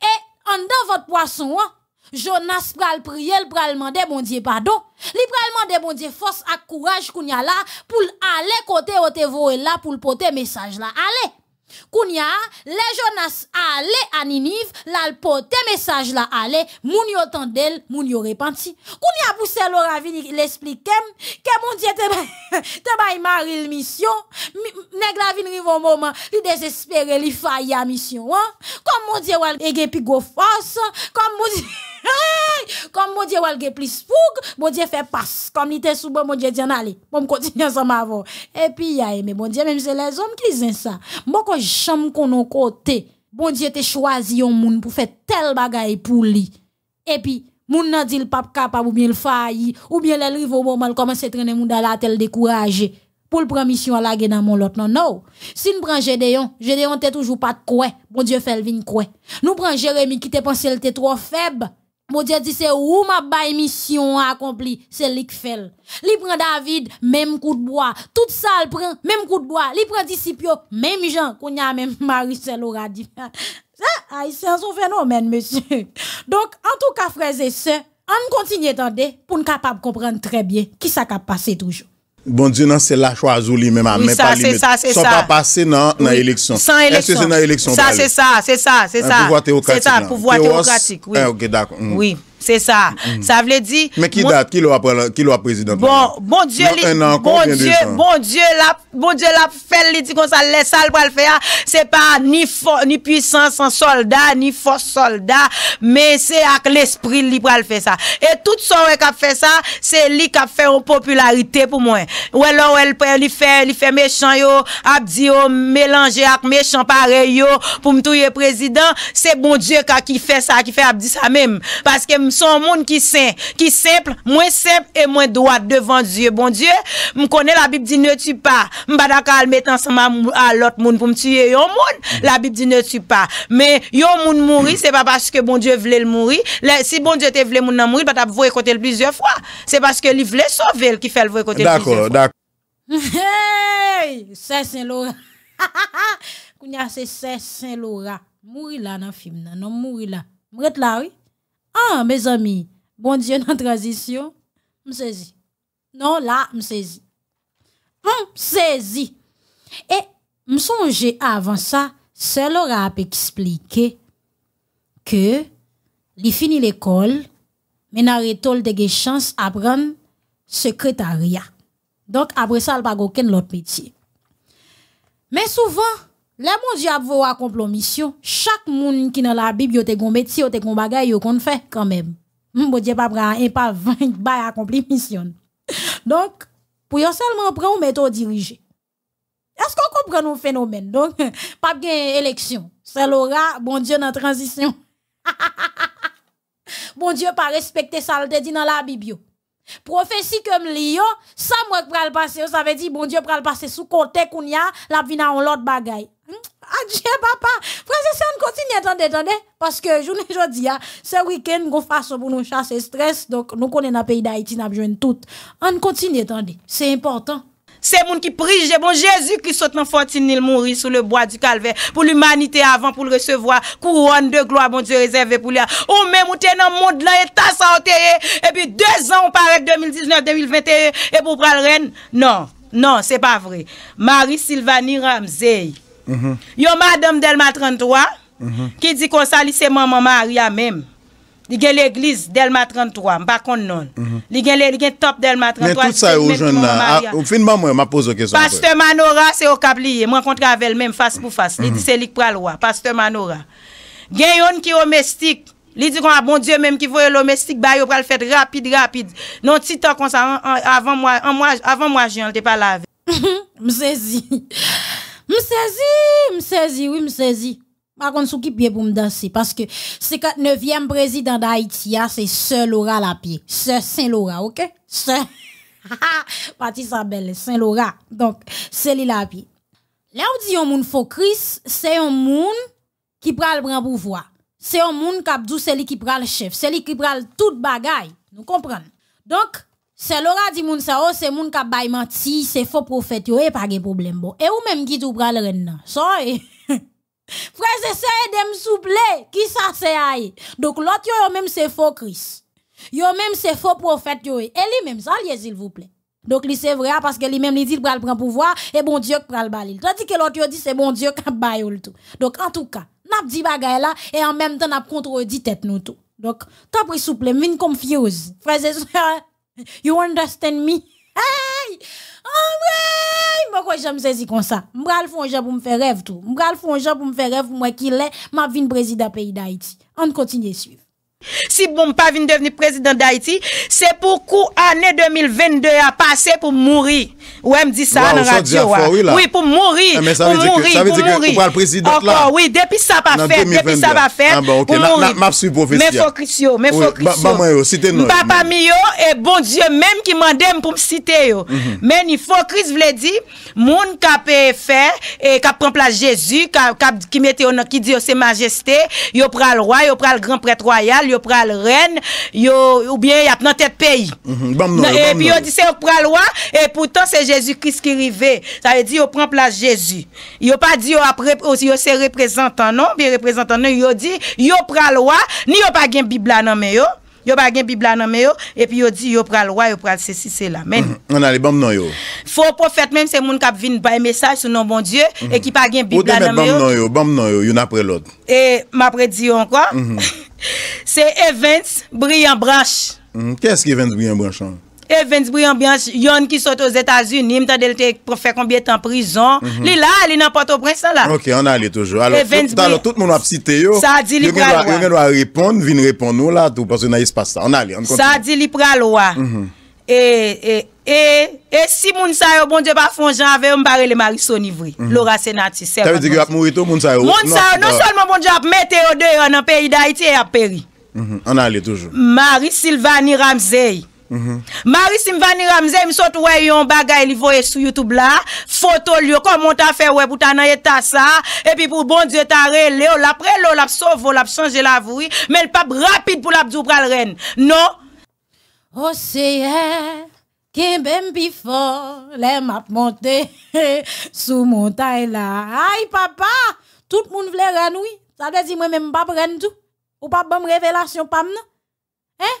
Et en dedans, votre poisson, hein? Jonas pral prier, pral demander bon Dieu pardon. Libralement pral demander bon Dieu force et courage qu'il y a là pour aller côté où te là pour le porter message là. Allez Kounya, les Jonas allaient à Ninive, l'al porté message là allait, moun yo tendel, moun yo repenti. Kounya poussé Laura vini l'expliquem, que mon Dieu te te bay maril mission, nèg la vini rive moment, li désespéré, li failli à mission, hein. Comme mon Dieu wal ege plus go force, comme mon Dieu comme mon Dieu wal gen plus fougue, mon Dieu fait passe, comme il était sous bon mon Dieu dit en pour Bon continuer ensemble avant. Et puis a mais mon Dieu même c'est les hommes qui disent ça. mon qu'on konon côté bon Dieu te choisi yon moun pour faire tel bagay pou lui. Et puis, moun nan dit le pape capable ou bien le failli, ou bien le rive au moment commence à traîner moun dans la tel découragé. Pour le prendre mission à la dans mon lot, non, non. Si nous prenons Gédéon, Gédéon t'es toujours pas de quoi. Bon Dieu fait le vin quoi. Nous prenons Jérémy qui te pensé le t'es trop faible. Bon Dieu dit c'est où m'a belle mission accompli c'est lui qui prend David même coup de bois, tout ça il prend même coup de bois, Il prend même Jean qu'on a même Marie-Celle aura dit. Ça c'est ah, phénomène monsieur. Donc en tout cas frères et sœurs, on continue d'attendre pour être capable comprendre très bien qui ça a passé toujours. Bon Dieu, non, c'est la de lui-même. mais ça, pas c'est ça, c'est ça. pas passer dans l'élection. Sans élection. Est-ce que c'est dans l'élection? Ça, c'est ça, c'est ça, c'est ça. Pouvoir théocratique. C'est ça, pouvoir théocratique, oui. Eh, ok, d'accord. Mm. Oui. se sa, sa vle di me ki dat, ki lwa prezident bon, bon die, bon die bon die la, bon die la fel li di kon sa le sal pral fe a, se pa ni puisan san soldat ni fos soldat, me se ak l'esprit li pral fe sa e tout son wè kap fe sa, se li kap fe ou popularite pou mwen wè lò wè li fe, li fe mechan yo ap di yo, melange ak mechan pare yo, pou mtouye prezident, se bon die ka ki fe sa, ki fe ap di sa mèm, paske m Son moun ki semp, ki semp, mwen semp e mwen doat devan Diyo. Bon Diyo, m kone la Bib di ne tu pa. M badakal met ansama alot moun pou m tiye yon moun. Mm. La Bib di ne tu pa. Men yon moun mouri, se pa baske bon Diyo vle l mouri. Si bon Diyo te vle moun nan mouri, batap vwe kote l pizye fwa. Se baske li vle sovel ki fel vwe kote l pizye fwa. Dako, dako. Hey, Saint Saint Laura. Ha ha ha. Kou nyase Saint Saint Laura. Mouri la nan film nan, nan mouri la. M ret la ouy? Ah, mes amis, bon Dieu, dans la transition, me saisis. Non, là, me saisis. Hum, me saisis. Et me songe avant ça, c'est aura expliqué que il finit l'école, mais n'a de chance à prendre secrétariat. Donc après ça, il pas aucun autre métier. Mais souvent, le bon Dieu a accompli la mission. Chaque monde qui dans la Bible, yo te gon métier, yo te gon bagay, yo fait quand même. Bon Dieu pas prend un pas 20 ba accompli mission. Donc, pour yon seulement prendre ou méthode diriger. Est-ce qu'on comprend nos phénomènes? Donc, pas gain élection. C'est l'aura, bon Dieu dans transition. bon Dieu pas respecter ça, le dit dans la Bible. Prophétie comme Lyon, ça moi pral passer, ça veut dire bon Dieu pral passer sous côté qu'on y a, la vie en l'autre bagaille. Hmm? Adieu papa. Frère ça on continue attendez attendez parce que journée vous a, ce week-end fait ça pour nous chasser stress donc nous connaissons dans pays d'Haïti n'a besoin tout. On continue attendez, c'est important c'est monde qui prie bon Jésus qui saute dans fortune il mourit sur le bois du calvaire pour l'humanité avant pour le recevoir couronne de gloire bon Dieu réservé pour lui ou même ou t'es dans monde là état ça et puis deux ans on paraît 2019 2021 et pour pral reine non non c'est pas vrai Marie Sylvanie Ramsey mm-hmm. yo madame Delma 33 mm-hmm. qui dit qu'on ça c'est maman Maria même Li gen l'eglise, Delma 33, mba kon non. Mhm. Li gen top Delma 33. Men tout sa yo jen la. Ou finman mwen ma pose kesan. Paste Manora se yo kabliye. Mwen kontravel men fase pou fase. Li mhm. di selik pralwa. Paste Manora. Gen yon ki omestik. Li di kon a bon Diyo menm ki vwe l'omestik. Bayo pral fete rapide, rapide. Non ti to kon sa avan mwa jen, lte pa lave. Mse zi. Mse zi, mse zi, oui mse zi. Par contre, sous qui pied pour me danser? Parce que 59e président d'Haïti, hein, c'est ce Laura Lapie. Sœur Saint-Laura, ok? saint Parti sa belle, Saint-Laura. Donc, c'est lui pied. Là, on dit un moun faux Christ, c'est un moun qui pral grand pouvoir. C'est un moun qui dou, c'est lui qui le chef. C'est lui qui pral tout bagaille. Nous comprenons. Donc, saint laura di moun sa o, se moun prend bay menti, c'est un prophète, yo, Il n'y a pas de problème. ou même ki tout pral le So, eh. Frère et de me souple, qui ça c'est aïe. Donc l'autre yo même c'est faux Christ. Yo même c'est faux prophète yo. Et lui même ça s'il vous plaît. Donc lui c'est vrai parce que lui même il dit il prend pouvoir et bon Dieu le balil. Tandis que l'autre yo dit c'est bon Dieu qui a le tout. Donc en tout cas, n'a dit bagay là et en même temps n'a contredit tête nous tout. Donc t'as pris souple, mine confuse. Frères et you understand me? ouais! Oh, ouais! Moi, je me saisis comme ça. Je vais faire pour me faire rêve tout. Je vais faire pour me faire rêve pour moi qui ma vie de président pays d'Haïti. On continue à suivre. Si bon pas vin devenu président d'Haïti, c'est pour coup année 2022 a passé pour mourir. elle me dit ça dans radio. Oui, pour mourir. Eh, pour mourir, ça veut dire que pour le président là. oui, depuis ça pas fait, depuis ça va faire Ah bon, bah, Mais m'a su prophétie. Mais faut Christio, mais faut Christio. Maman citez nous. Papa mio et bon Dieu même qui mandem pour me citer yo. Mhm. Mais il faut Christ vle dit, moun k'ap e fait et k'ap prend place Jésus, k'ap qui mette qui dit c'est majesté, yo pral roi, yo pral grand prêtre royal yo pral reine, yo, ou bien y a dans tête pays. Mhm, et puis yo dit c'est yo pral roi, et pourtant c'est Jésus-Christ qui arrivé. Ça veut dire yo prend place Jésus. Yo pas dit yo après, aussi oh, yo c'est représentant, non? Bien représentant, non? Yo dit, yo pral roi, ni yo pas gen Bible non mais yo. Yo bagyen Biblia nanme yo, epi yo di yo pral wa, yo pral se si, se la men. Mm-hmm. Anale, bamb nan yo. Fou profet men, se moun kap vin baye mesaj, sou nan bon Diyo, mm-hmm. e ki bagyen Biblia nanme yo. Ou te met bamb nan yo, bamb nan yo, yon apre lot. E, m apre diyon kwa? Se Evans, Briyan Branche. Kè mm-hmm. s ki Evans Briyan Branche an? E Vensbury yon biyan yon ki sote ou Zeta Zunim Tadele te profekon biye tan prizon mhm. Li la li nan pato prensa la Ok an ale toujou Talo tout moun non, non bon ap site yo Yon gen wap ripon Vin ripon nou la Sade li pral wak E si moun sayo bon diyo pa fonjan Ave yon bari le Marison Ivry Flora Senati Moun sayo non solman bon diyo ap meteo mhm, de Yon an peyi da iti e ap peri An ale toujou Mari Silvani Ramzei Mhm. Marie Simvani Ramze msot wè yon bagay li voye sur YouTube là photo lio yo, komon ta fè wè pou ta nan Et puis pour pou bon Dieu, ta re le, Après, oh, la pre oh, la psovo, oh, la psonje la voui, mais l rapide pour la pdou pral ren. Non? oh c'est ben mpi fo, le map monte, sou taille là. Ay papa, tout le monde ren oui, Ça veut dire même pas prendre ren tout. ou pas révélation, révélation pam non Hein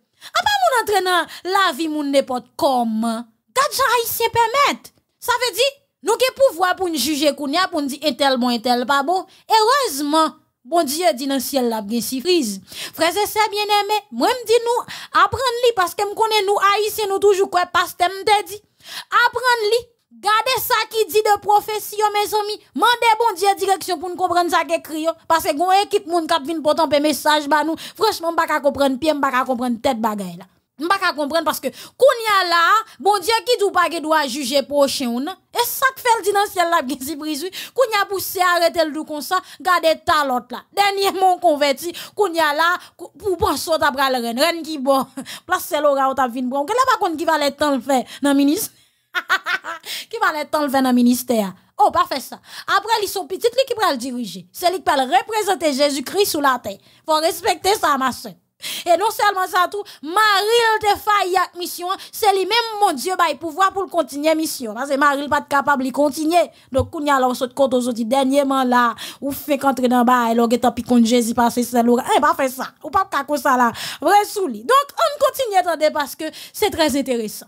A pas mon entraîneur la vie pas n'importe comment. Quatre gens haïtien permettre. Ça veut dire, nous qui pouvoir pour nous juger qu'on pour nous dire un tel bon, un tel pas bon. Heureusement, bon Dieu dit dans le ciel, la bien frise. Frère, c'est bien aimé. Moi, je dis nous, apprends-le parce que je connais nous haïtiens, nous toujours quoi, parce que dit. Apprends-le. Gardez ça qui dit de prophétie, mes amis. Mandez bon Dieu direction pour nous comprendre ça qui écrit. Parce que gon équipe qui vient pour tomber message ba nous. Franchement, pas comprendre pied, pas comprendre tête bagaille là. Pas comprendre parce que kounya là, bon Dieu qui dou pas doit juger prochain ou Et ça que fait le dit dans ciel là si brise. Kounya poussé arrêter le dou comme ça, pas ta l'autre là. Dernièrement converti, kounya là pour penser t'a pral reine, reine qui bon. Place l'aura ou t'a vin bon. Que là pas qui va le temps le faire dans ministre. qui va l'enlever dans le ministère. Oh, pas fait ça. Après, ils sont petits, qui va le diriger. C'est lui qui va le représenter Jésus-Christ sur la terre. Faut respecter ça, ma soeur. Et non seulement ça tout, Marie te la mission, c'est lui-même mon Dieu bah pouvoir pour continuer mission parce que Marie pas capable de continuer. Donc y alors on saute côté aujourd'hui dernièrement là, ou fait qu'entrer dans bail, là tant pis contre Jésus passer c'est là. Eh pas bah, fait ça. Ou pas cause ça là. Vrai Donc on continue attendre parce que c'est très intéressant.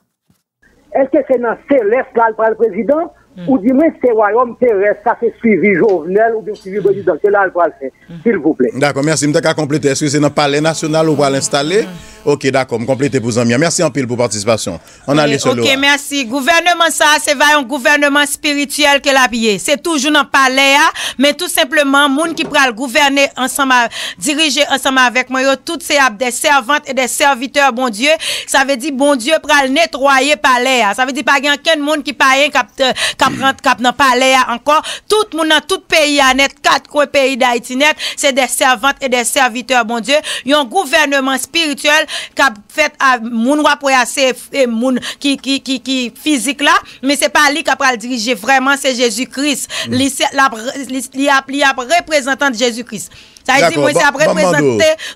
Est-ce que c'est dans Céleste, là, le président Mm. Ou dis-moi, c'est royaume terrestre, ça c'est suivi journal ou bien suivi président. C'est là mm. s'il vous plaît. D'accord, merci. Je vais compléter. Est-ce que c'est dans le palais national ou va l'installer mm. Ok, d'accord, complétez vous pour bien Merci en pile pour participation. On a les Ok, merci. Gouvernement, ça, c'est un gouvernement spirituel que la pillé. C'est toujours dans le palais, hein. mais tout simplement, les gens qui le gouverner ensemble, diriger ensemble avec moi, toutes ces des servantes et des serviteurs, bon Dieu, ça veut dire, bon Dieu, le nettoyer le palais. Hein. Ça veut dire, pas qu'il y a monde qui paye, qui Kap nan pale ya ankon, tout moun nan tout peyi anet, kat kwen peyi da iti net, se de servante e de serviteur, bon dieu, yon gouvernement spirituel kap fet a moun wapwe a se e moun ki fizik la, me se pali kap pral dirije vreman se Jezoukris, mm. li ap reprezentant Jezoukris. Ça veut dire moi c'est après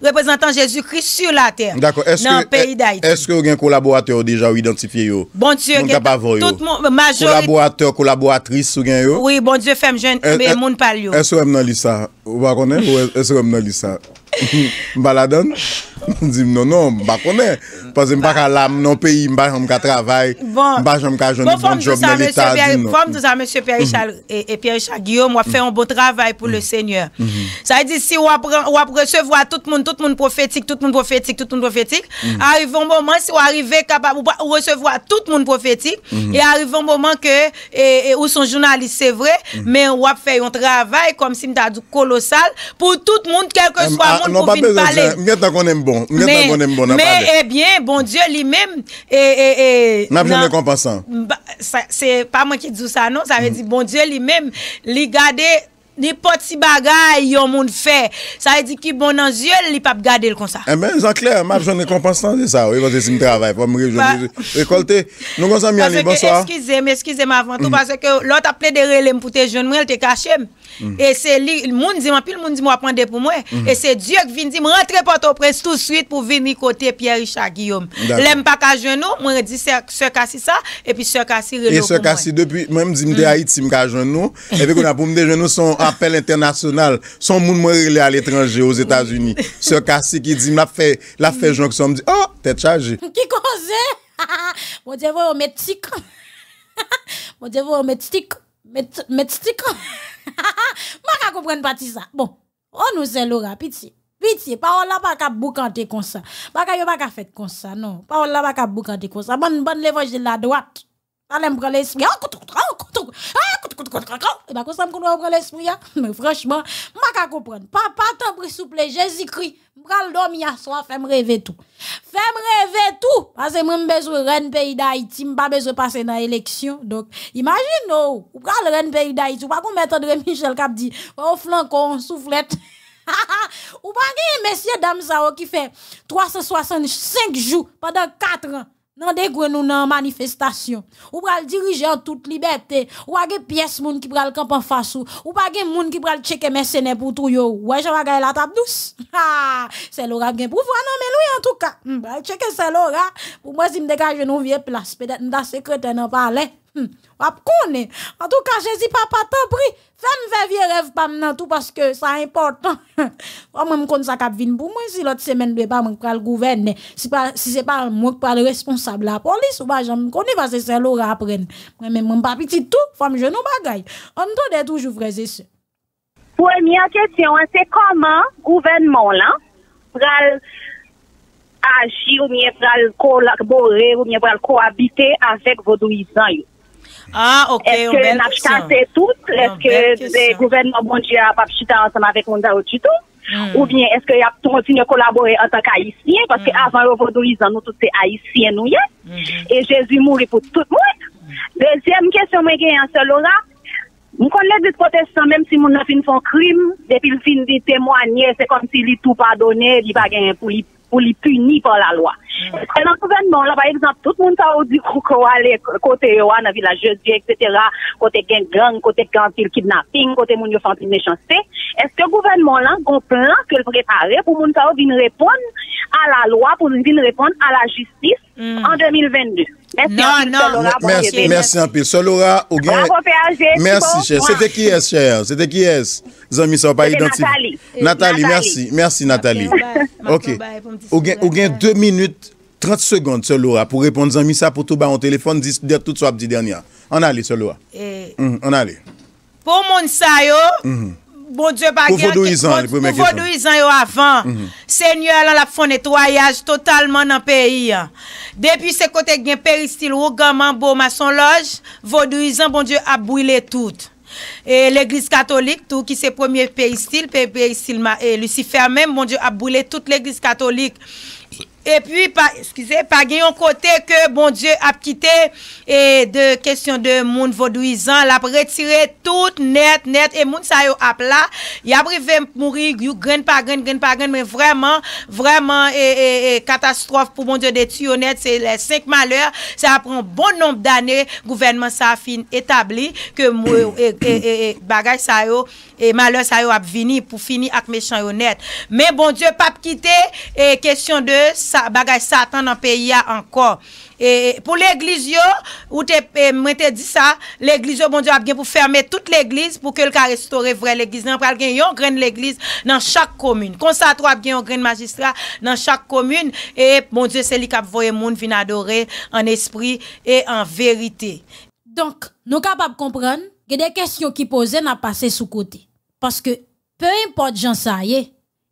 représentant Jésus-Christ sur la terre. D'accord. Est-ce que Est-ce que vous avez un collaborateur déjà identifié Bon Dieu, tout le monde majorité collaborateur collaboratrice sous gain yo. Oui, bon Dieu femme jeune euh, mais euh, monde parle yo. Est-ce que vous avez ça Vous pas connaître ou est-ce que vous avez ça Baladon Di m non non, m ba konen Pase m ba ka lam nan peyi, m ba jom ka travay M ba jom ka jouni bon job nan l'Etat de ça monsieur Pierre-Richard Guillaume wap mm. fait un bon travail pour le mm. seigneur mm-hmm. Ça dit si ou à recevoir tout le monde, tout le monde prophétique, tout le prophétique, tout le prophétique. Mm. Ah, arrive un moment, si on arrive capable de recevoir tout le monde prophétique, mm-hmm. et arrive un moment que, et, où son journaliste, c'est vrai, mm. mais on fait un travail comme si on dit colossal pour tout le monde, quel que euh, soit ah, le monde, Mais, bon eh bien, bon Dieu lui-même, et, et, bah, C'est pas moi qui dis ça, non, ça veut mm. dire, bon Dieu lui-même, lui garder Ni poti bagay yon moun fè. Sa e di ki bonan zyon li pap gade l kon sa. E eh men, zan kler, ma joun re kompensan de sa. Ou e vwaz e si m travay, pou m wiv joun re joun. Rekolte, nou kon sa m yoni, bonso. Eskize m, eskize m avantou, parce ke lout aple de re lèm pou te joun mwen, l te kache m. E se li, moun di man, pi l moun di m wapande pou mwen. E se diok vin di m rentre poto pres tout suit pou vin mi kote Pierre Richard Guillaume. Lèm pa kache joun mwen, mwen re di se kache sa, e pi se kache re lò pou mwen. appel international. Son monde m'a à l'étranger, aux États-Unis. Ce cassé qui dit, m'a fait, la fait, jean dit, oh, t'es chargé. Qui cause? Mon dieu, vous, êtes met Mon dieu, vous, êtes met Moi, je comprends pas ça. Bon. On nous est Laura, pitié. Pitié, parole là pas qu'à boucanter comme ça. Pas pas qu'à comme ça, non. Parole là pas qu'à boucanter comme ça. Bonne, bonne l'évangile la droite. Allez me prendre l'esprit. Oh, ah, et eh bah, ben, comme ça, l'esprit, hein. mais franchement, m'a ka comprendre. Papa, t'en prie, souple Jésus-Christ, m'bral dormir à soir, fais rêver tout. fais rêver tout, parce que moi, besoin de pays d'Haïti, pas besoin passer dans l'élection. Donc, imagine, ou ou pral ren pays d'Haïti, ou pas qu'on mette André Michel qui dit, au oh, flanc, soufflette. ou pas, messieurs, dames, ça, qui fait 365 jours pendant 4 ans. Non des gwen nous nan manifestation. Ou pral diriger toute liberté. Ou agen pièce moun ki le camp en face ou. Ou bagen moun ki pral checker n'est pour tout yo. Ou e ajan bagay e la table douce. Ha! C'est Laura gen pour voir non mais lui en tout cas. Mbral hmm, checker c'est Laura. Pour moi si me dégage nou vie place, peut-être nda secrétaire nan parler. Hmm, en tout je dis papa tant pri. fais fè vie rêve pas maintenant tout ça est important. Moi, même ça je vin pour moi si semaine je pas pas le gouverne. Si, c'est si pas moi qui le responsable la police ou je jam parce que c'est se lora moi pas bagay. tout pas de c'est. Première question, hein, c'est comment ou bien ou bien pral avec vos Ah, est-ce que n'a chassé tout? Est-ce que le gouvernement bondi a pap chita ensemble avec Monsa Routito? Hmm. Ou bien est-ce que tout le monde finit à collaborer en tant qu'haïsien? Parce que hmm. avant le vendeurisme, nous tous c'est haïsien nous. Hmm. Et Jésus mourit pour tout le monde. Deuxième question, moi, j'ai un seul aura. Nous connaissons des protestants, même si nous n'avons pas fait un crime. Depuis le fin de témoigner, c'est comme si l'Ipou pardonné, l'Ipou a gagné un pouip. pou li puni pou la loye. E nan kouvenman la, pa ekzant tout moun ta ou di kou kou ale kote yo an, an vilaje di, et cetera, kote gen gen, kote gen til kidnapping, kote moun yo fanti mechansi, eske kouvenman lan, kon plan ke l pou geta re, pou moun ta ou di nou repon a la loye, pou nou di nou repon a la jistis mm. en 2022. non, non. Merci, merci un peu. Solora, ou bien. Merci, cher. C'était qui est, cher? C'était qui est? Zami, ça pas identifié. Nathalie. Nathalie, merci. Merci, Nathalie. OK. Vous avez deux minutes, 30 secondes, Solora, pour répondre, Zami, ça pour tout bas en téléphone, de tout soit dit dernière. On allait, Solora. Eh. Hum, on allait. Pour mon ça, yo. Hum, hum bon Dieu pa ans Pou avant, mhm. Seigneur a Seigneur, lan la fon pays. totalement nan peyi. Depi il kote gen peristil ou gaman bo mason loj, ans, bon Dieu a brûlé tout. Et l'église catholique, tout qui c'est premier pays Péristyle et Lucifer même, bon Dieu, a brûlé toute l'église catholique. Et puis, excusez, pa gen yon kote ke bon die ap kite de kesyon de moun vodouizan la pre tire tout net, net et moun sayo ap la yabri ve mouri, gen pa gen, gen pa gen men vreman, vreman e katastrofe pou bon die detu bon yo net, se le 5 maleur se ap pran bon nombe dane, gouvenman sa fin etabli, ke mou e bagaj sayo e maleur sayo ap vini pou fini ak me chan yo net, men bon die pap kite e kesyon de sa bagaj satan nan peyi ya ankor. E, e, pou l'eglis yo, e, mwen te di sa, l'eglis yo, bon diyo, ap gen pou ferme tout l'eglis, pou ke l ka restore vre l'eglis nan, pral gen yon gren l'eglis nan chak komyun. Konsa to ap gen yon gren magistra nan chak komyun, e bon diyo, seli kap voye moun vin adore an espri e an verite. Donk, nou kap ap kompran, gen de kestyon ki pose nan pase sou kote. Paske, pe import jan sa ye,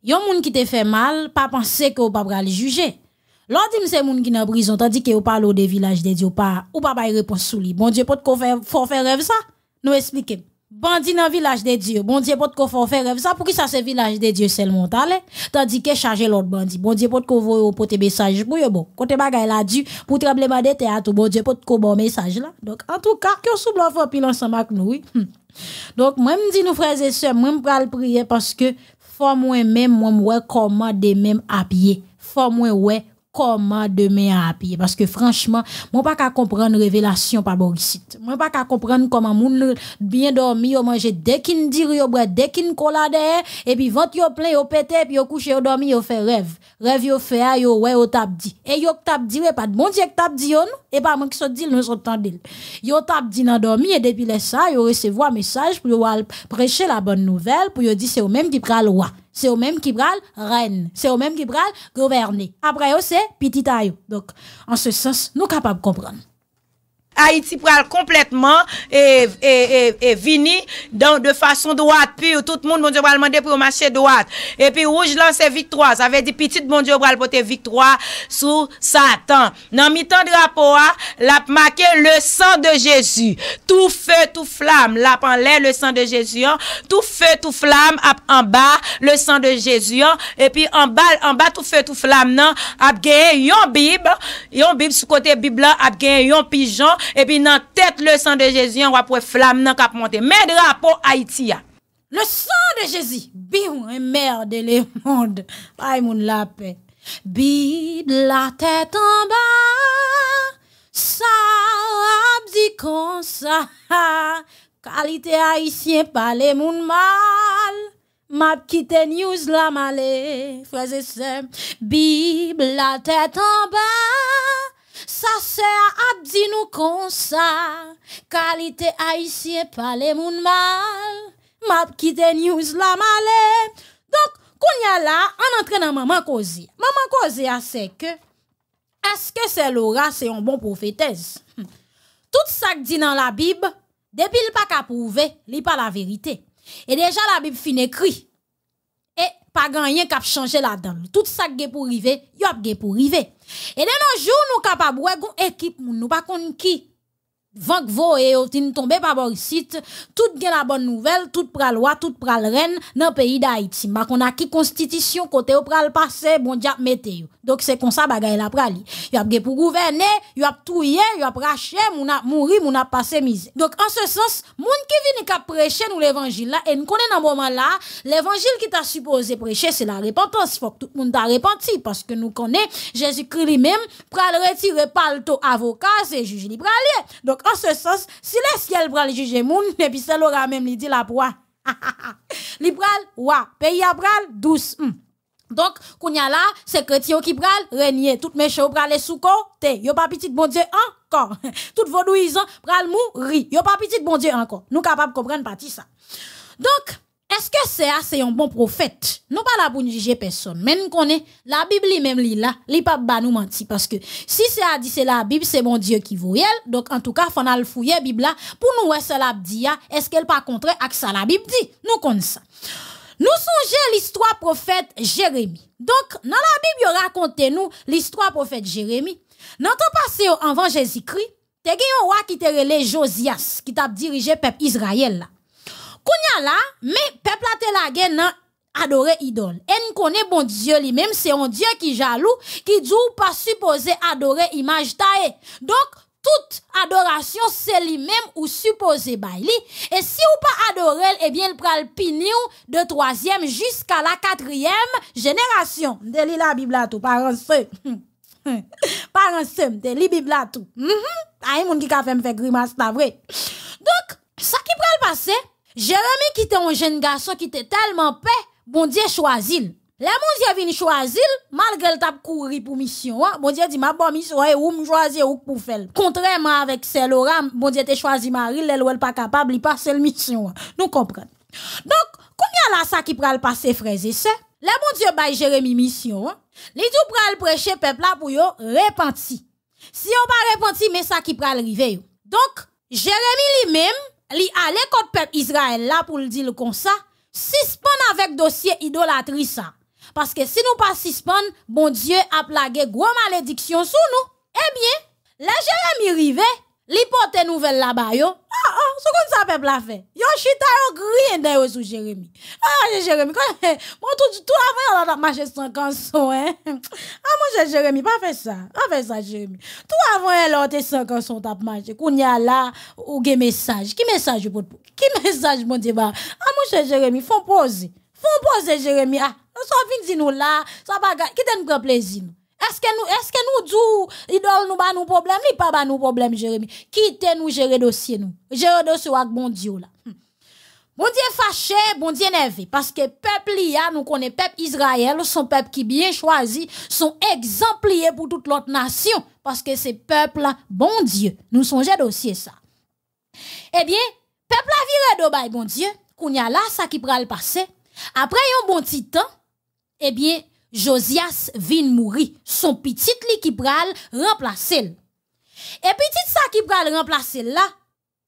Yon moun qui te fait mal, pas penser que ou pas le juger. L'autre c'est moun qui en prison tandis que ou parle des villages de Dieu pas ou pas bay réponse sous lui. Bon Dieu pour ko faire faut faire rêve ça. Nous expliquer. Bandi dans village de Dieu. Bon Dieu pour ko faut faire rêve ça pour qui ça c'est village de Dieu seulement allez. Tandis que charger l'autre bandit. Bon Dieu pour ko voyer pour porter message pour bon. Côté bagaille là dû pour trembler ma tête à tout. Bon Dieu pot ko bon message là. Donc en tout cas, que sous bluff pile ensemble avec nous. Hmm. Donc, même dis, nous frères et sœurs, moi, me prie prier parce que Fwa mwen men mwen mwen koma de men apye. Fwa mwen mwen mwen. comment demain à parce que franchement moi pas qu'à comprendre révélation par Borisite moi pas qu'à comprendre comment moun bien dormi au manger dès qu'il dit yo bra dès qu'il derrière, et puis vente yo plein yo pété puis yo couché yo dormi yo fait rêve rêve yo fait ah, yo ouais yo tap dit et yo tap dit pas de bon Dieu tap dit yo et pas moi qui sont dit nous sont tendil yo tap dit nan dormi et depuis là ça yo recevoir message pour yo prêcher la bonne nouvelle pour yo dire c'est au même qui pral roi c'est au même qui bral reine, c'est au même qui bral gouverner. Après eux, c'est petit taille. Donc, en ce sens, nous capables de comprendre. Haiti pral kompletman e vini de fason doat pi ou tout moun moun diop pral mande pou mwache doat. E pi ouj lan se vitroa. Sa ve di pitit moun diop pral pote vitroa sou Satan. Nan mi tan drapoa ah, lap make le san de Jezu. Tou fe tou flam lap an le ah. le san de Jezu ah. yon. Tou fe tou flam ap an ba le san de Jezu yon. E pi an ba tou fe tou flam nan ap gen yon bib. Yon bib sou kote bib la ap gen yon pijon Et puis nan tête le sang de Jésus on va pour flamme nan kap monte. Mè drapo Haïti. Le sang de Jésus bi ou merde le monde. Ay moun la paix Bid la tête en bas. sa ça kon sa. pas pale moun mal. Map kite news la male, et sœurs Bib la tête en bas sa c'est a dit nous comme ça. Qualité haïtien, pas les moun mal. M'a te news la malé. Donc, qu'on y a là, on entre maman Cosé. Maman cause a c'est que, est-ce que c'est Laura, c'est un bon prophétesse? Hum. Tout ça dit dans la Bible, depuis le pas qu'à prouver, il pas la vérité. Et déjà la Bible finit écrit pas gagné cap changer la donne. Tout ça qui est pour arriver, y a pour arriver. Et dans nos jours nous capables sommes capable une équipe nous ne pas qui Vank vo et yo tin tombe pa borisit, tout gen la bonne nouvelle, tout pral wa, tout pral ren nan peyi d'Haïti. on a ki constitution kote yo pral pase, bon diap mete yo. c'est comme ça, bagay la pral li. Yo ap ge pou gouverne, yo ap touye, yo ap rache, moun ap mouri, moun ap pase Donc en ce se sens, moun ki vini ka preche l'évangile l'évangile la, nous konen nan moment la, l'évangile ki ta supposé prêcher, c'est la repentance. Fok tout moun ta repenti, parce que nous jésus Jésus Christ même pral retire palto to se juge li pral Donc, en ce sens, si le ciel pral juger moun, et puis ça l'aura même li dit la proie. li pral, wa, pays a pral, douce. Hmm. Donc, kounya là, c'est chrétien qui pral, régner. Tout choses, pral les sous côté. Yo pas petit bon Dieu encore. Tout vaudouisant pral mourir. Yo pas petit bon Dieu encore. Nous capables de comprendre partie ça. Donc, est-ce que c'est assez un bon prophète? Nous pas là pour juger personne. Mais nous connaît la Bible même li là, li pas nous menti. Parce que si c'est dit dit c'est la Bible, c'est mon Dieu qui voyait. Donc en tout cas, faut aller fouiller Bible là pour nous voir ce la dit. Est-ce qu'elle pas contraire à ça la Bible dit? Nous connaissons. ça. Nous songeons l'histoire prophète Jérémie. Donc, dans la Bible, racontez nous l'histoire prophète Jérémie. Dans ton passé, avant Jésus-Christ, t'es un roi qui était relé Josias, qui t'a dirigé peuple Israël là. Kounya là, mais peuple a te la nan adorer idole. Et connaît bon Dieu lui-même, c'est un Dieu qui jaloux, qui dit pas supposé adorer image taille. Donc, toute adoration, c'est lui-même ou supposé lui. Et si ou pas adorer, eh bien, il prend le pignon de troisième jusqu'à la quatrième génération. De la Bible à tout, un Parents sem, de li Bible la tout. Mm -hmm. A yon moun ki ka fait grimace, grimas, ta vrai. Donc, qui ki le passe, Jérémie qui était un jeune garçon qui était tellement paix, bon Dieu choisit. Le Dieu vini choisir... malgré le tap courir pour mission, hein. bon Dieu dit, ma bonne mission, ou choisir ou pour faire. Contrairement avec celle-là, bon Dieu te choisi Marie, elle ou pas capable, il passe la mission. Hein. Nous comprenons. Donc, combien là ça qui pral passer, frères et sœurs? Le bon Dieu bail Jérémy mission, hein. Les deux pral prêcher peuple là pour yo repenti. Si on pas repenti, mais ça qui pral arriver. Donc, Jérémie lui-même, li ale peuple Israël pour pour le dire comme ça. avec avec dossier Parce ça, Parce que si nous pas suspend, bon Dieu a plagué, gros malédiction sur nous. Eh bien, la Jérémie rive, Li nouvelle là bas yo, ah ah, ce qu'on sa peuple la fait. Yo chita yo grien nda yo sou Jérémy. Ah, quand kon, mon tout, tout avant là la mache sans canson, hein. Ah, mon Jérémy, pas pas ça. ça fait ça, Jérémy. Tout avant e yon la sans san kanson tap mache, koun la ou ge message qui message yo pot pou? Ki mon mon Dieu Ah, mon jè Jérémy, fon pose. Fon pose Jeremie, ah, sou vin di nou ça va baga, ki ten prend plaisir? Est-ce que nous, est-ce que nous disons, idole nous pas nous problème, ni pas nous problème, Jérémy. Quittez-nous gérer dossier, nous. Gérer dossier avec bon Dieu, là. Hm. Bon Dieu e fâché, bon Dieu énervé. E Parce que peuple a nous connaît peuple Israël, son peuple qui bien choisi, son exemplaire pour toute l'autre nation. Parce que c'est peuple, bon Dieu. Nous songez dossier, ça. Eh bien, peuple a viré de bon Dieu. Qu'on y a là, ça qui le passer. Après un bon petit temps, eh bien, Josias vient mourir son petit li qui pral remplace Et petite ça qui qui pral remplace la,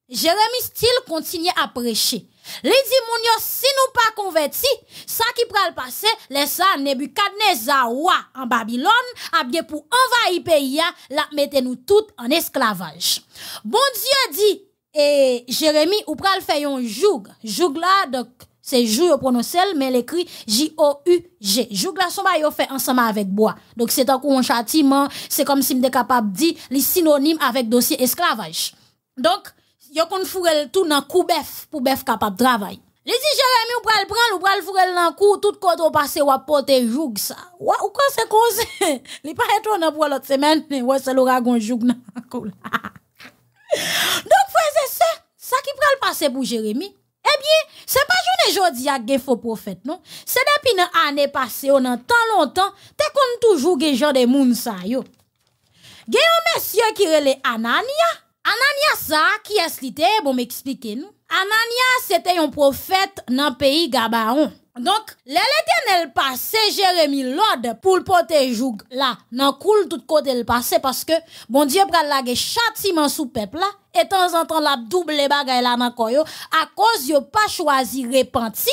style stil continue à prêcher les dit moun si nous pas convertis, sa qui pral passer, à sa en en Babylone, bien pou pour envahir pays, la mette nous tout en esclavage. Bon Dieu dit, et Jérémy ou pral fait un joug, joug là, donc, c'est jou au prononce mais l'écrit J-O-U-G. Jou glaçon ba yo fait ensemble avec bois. Donc c'est un coup un châtiment, c'est comme si m'était capable dire les synonymes avec dossier esclavage. Donc yo kon fourel tout dans coup bœuf pour bœuf capable travailler. Les dit Jérémy ou pral prendre ou pral fourel dans coup tout côté au passé ou porter joug ça. Ou quoi c'est cause? Li pas étonnant pour l'autre semaine, ouais c'est l'ouragan joug nan Donc frère c'est ça, ça qui pral passer pour Jérémy. Eh bien, c'est pas journée aujourd'hui à gen faux prophète, non? C'est depuis une année passée, on entend longtemps, t'es qu'on toujours les gens de moun Il yo. a un monsieur qui relait Anania. Anania ça, qui est-ce qui bon m'expliquer non Anania c'était un prophète dans le pays Gabaon. Donc, l'éternel passé Jérémie l'ordre pour porter joug là, le coule tout côté le passé parce que bon Dieu pral châtiment sous peuple là et de temps en temps la double bagaille là encore à cause yo pas choisi repenti,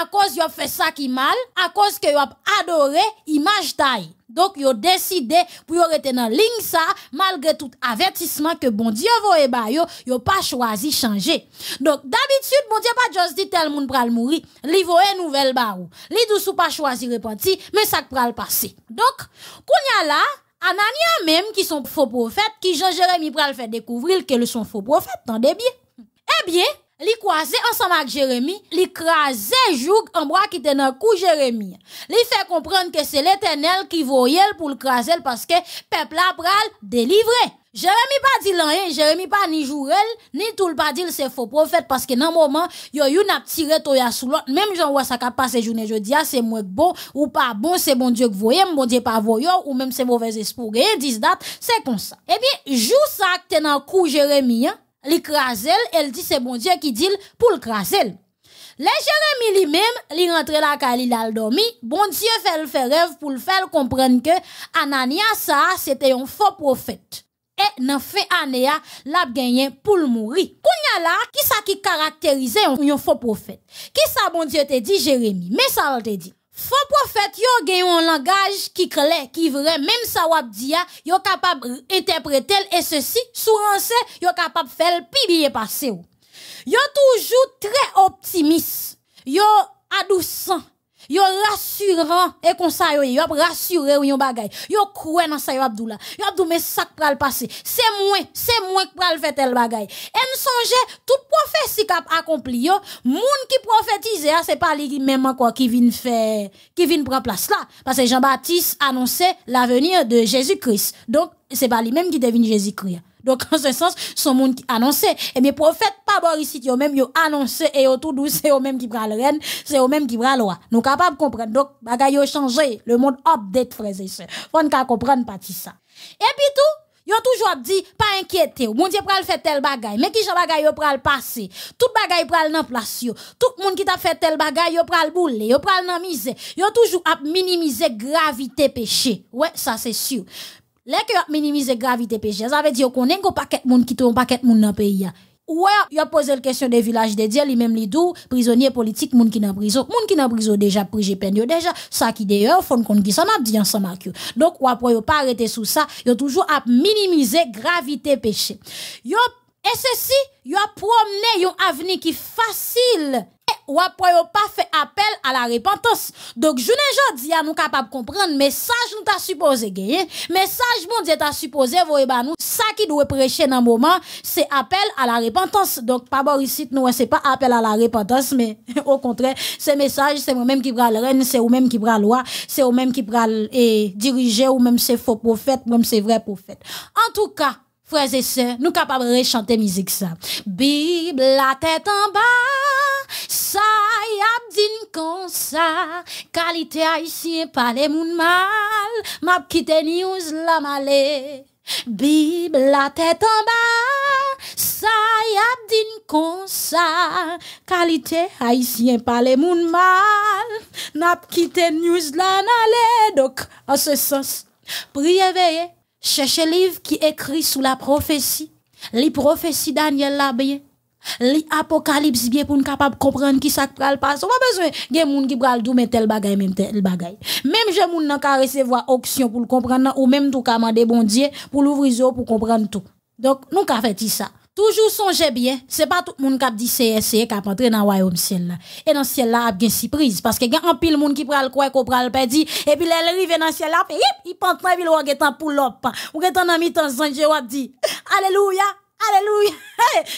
à cause yo fait ça qui mal, à cause que yo adoré image taille. Donc, yo décidé pour yo rester dans ligne ça, malgré tout avertissement que bon Dieu voye ba yo, yo pas choisi changer. Donc, d'habitude, bon Dieu pas juste dit tel monde pral mourir, li voye nouvelle ba ou. Li dou pas choisi repenti, mais ça pral passer. Donc, y a là, Anania même qui sont faux prophètes, qui Jean Jérémie pral fait découvrir que le sont faux prophètes, tendez bien. Eh bien, Li croisé ensemble avec Jérémie, li crasé joug en bois qui était dans cou Jérémie. Li fait comprendre que c'est l'Éternel qui voyait pour le craser parce que peuple a pral délivré. Jérémie pas dit rien, Jérémie pas ni jourel, ni tout le pas dit c'est faux prophète parce que dans moment yo une n'a tiré ya sous l'autre même j'en vois ça qu'a passé journée dis ah, c'est moins bon ou pas bon c'est bon Dieu que voyez bon Dieu pas voyant ou même c'est mauvais espoir et 10 c'est comme ça. Eh bien joue ça que dans cou Jérémie hein? l'écraser, elle dit c'est bon Dieu qui dit pour l'écraser. Les Jérémie lui-même, il rentre la kali il a dormi, bon Dieu fait le faire rêve pour le faire comprendre que Anania ça c'était un faux prophète. Et nan fait année l'a gagné pour le mourir. a là, qui ça qui caractérisait un faux prophète? Qui ça bon Dieu te dit Jérémie? Mais ça te dit. Faux prophète yo gen un langage qui clair, qui vrai, même ça wap dit hein, yo capable d'interpréter et ceci sous rancé yo capable faire le passé. passer. Yo toujours très optimiste. Yo adoucent Yo rassurant et comme ça yo yo rassuré ou yon bagay. Yo croit dans ça yo Abdoula. Yo Abdou mais ça pral passer. C'est moi, c'est moi qui pral faire tel bagay. Et me songe toute prophétie qu'a accompli yo, moun qui prophétise hein, c'est pas lui même encore qui vient faire qui vient prendre place là parce que Jean-Baptiste annonçait l'avenir de Jésus-Christ. Donc c'est pas lui même qui devine Jésus-Christ. Donc, en ce sens, son monde qui annoncé. Et eh bien, prophète pas Boris, eux même, qui annoncé, et autour tout doux, c'est eux même qui prend le reine, c'est eux même qui prend loi. Nous capables de comprendre. Donc, bagaille a changé, le monde update, frères et sœurs. Faut comprenne comprendre partie ça. Et puis tout, Yo toujours dit pas inquiéter. Mon Dieu pral fait tel bagay, mais qui j'en bagay yo pral passer. Tout bagay pral nan place Tout Tout monde qui t'a fait tel bagay yo pral boule, yo pral nan mise. Yo toujours à minimiser gravité péché. Ouais, ça c'est sûr a que minimiser gravité péché, ça veut dire qu'on a pas paquet de monde qui tombe, pas de monde dans le pays. Ouais, il a posé la question des villages de Dieu, lui-même les dou prisonniers politiques moun qui n'a prison, moun qui n'a prison déjà pris peine déjà ça qui d'ailleurs font qu'on dit ça n'a dit ensemble avec Donc pour ne pas arrêter sur ça, a toujours à minimiser gravité péché. Yo et ceci, il a promené un avenir qui facile ou après on pas fait appel à la repentance. Donc, je ne dit à nous capable de comprendre, message nous t'a supposé gagner, message bon Dieu t'a supposé voyez, ba nous, ça qui doit prêcher dans le moment, c'est appel à la repentance. Donc, pas ici, nous, c'est pas appel à la repentance, mais au contraire, ce message, c'est moi-même qui le reine, c'est vous-même qui pral loi, c'est vous-même qui pral et diriger, ou même c'est faux prophète, même c'est vrai prophète. En tout cas, frères et sœurs, nous capables de chanter musique ça. Bible la tête en bas. Sa yap din kon sa, kalite pas pale moun mal, map kite news la male, Bible la tête en bas. sa yap din kon sa, kalite Haitien pale moun mal, map kite news la male, Donc, en ce sens, priye cherchez livre qui qui écrit sous la prophétie, les prophéties Daniel la bien. Li bien pour nous capable comprendre qui ça pral passe. On pas besoin gen moun qui pral dou mais tel bagay même tel bagay. Même je moun nan ka recevoir option pour le comprendre ou même tout commander bon Dieu pour l'ouvrir pour comprendre tout. Donc nous ka fait ça. Toujours songez bien, c'est pas tout le monde qui a dit CSC qui a dans le royaume ciel là. Et dans ciel là, il y a une surprise parce que y a un pile gens qui pral quoi qu'on le pédit, et puis il arrive dans ciel là, il pense pas il va pour l'op. Ou est en ami temps ange dieu dit Alléluia. Alléluia.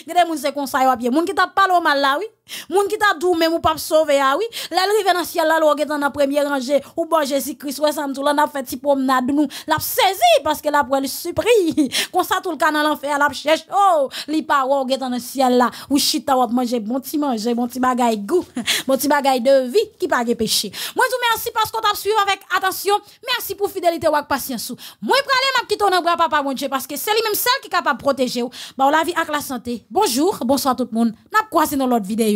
Il a des gens qui mal là, oui. Moun ki ta dou même ou pas sauver ah oui, rive dans ciel là l'orgue dans la première rangée ou bon Jésus-Christ ouais samedi là n'a fait petit promenade nous l'a saisi parce que l'a pour le surpris. Comme ça tout le canal enfer l'a cherche oh, li pa orgue dans le ciel là ou chita ou manger bon petit manger bon petit bagay goût, bon petit bagay de vie qui pas péché. Moi vous merci parce qu'on t'a suivi avec attention. Merci pour fidélité ou patience. Moi pralé m'a quitté dans bras papa mon Dieu parce que c'est lui même seul qui capable protéger ou. Bah la vie avec la santé. Bonjour, bonsoir tout le monde. N'a croisé dans l'autre vidéo.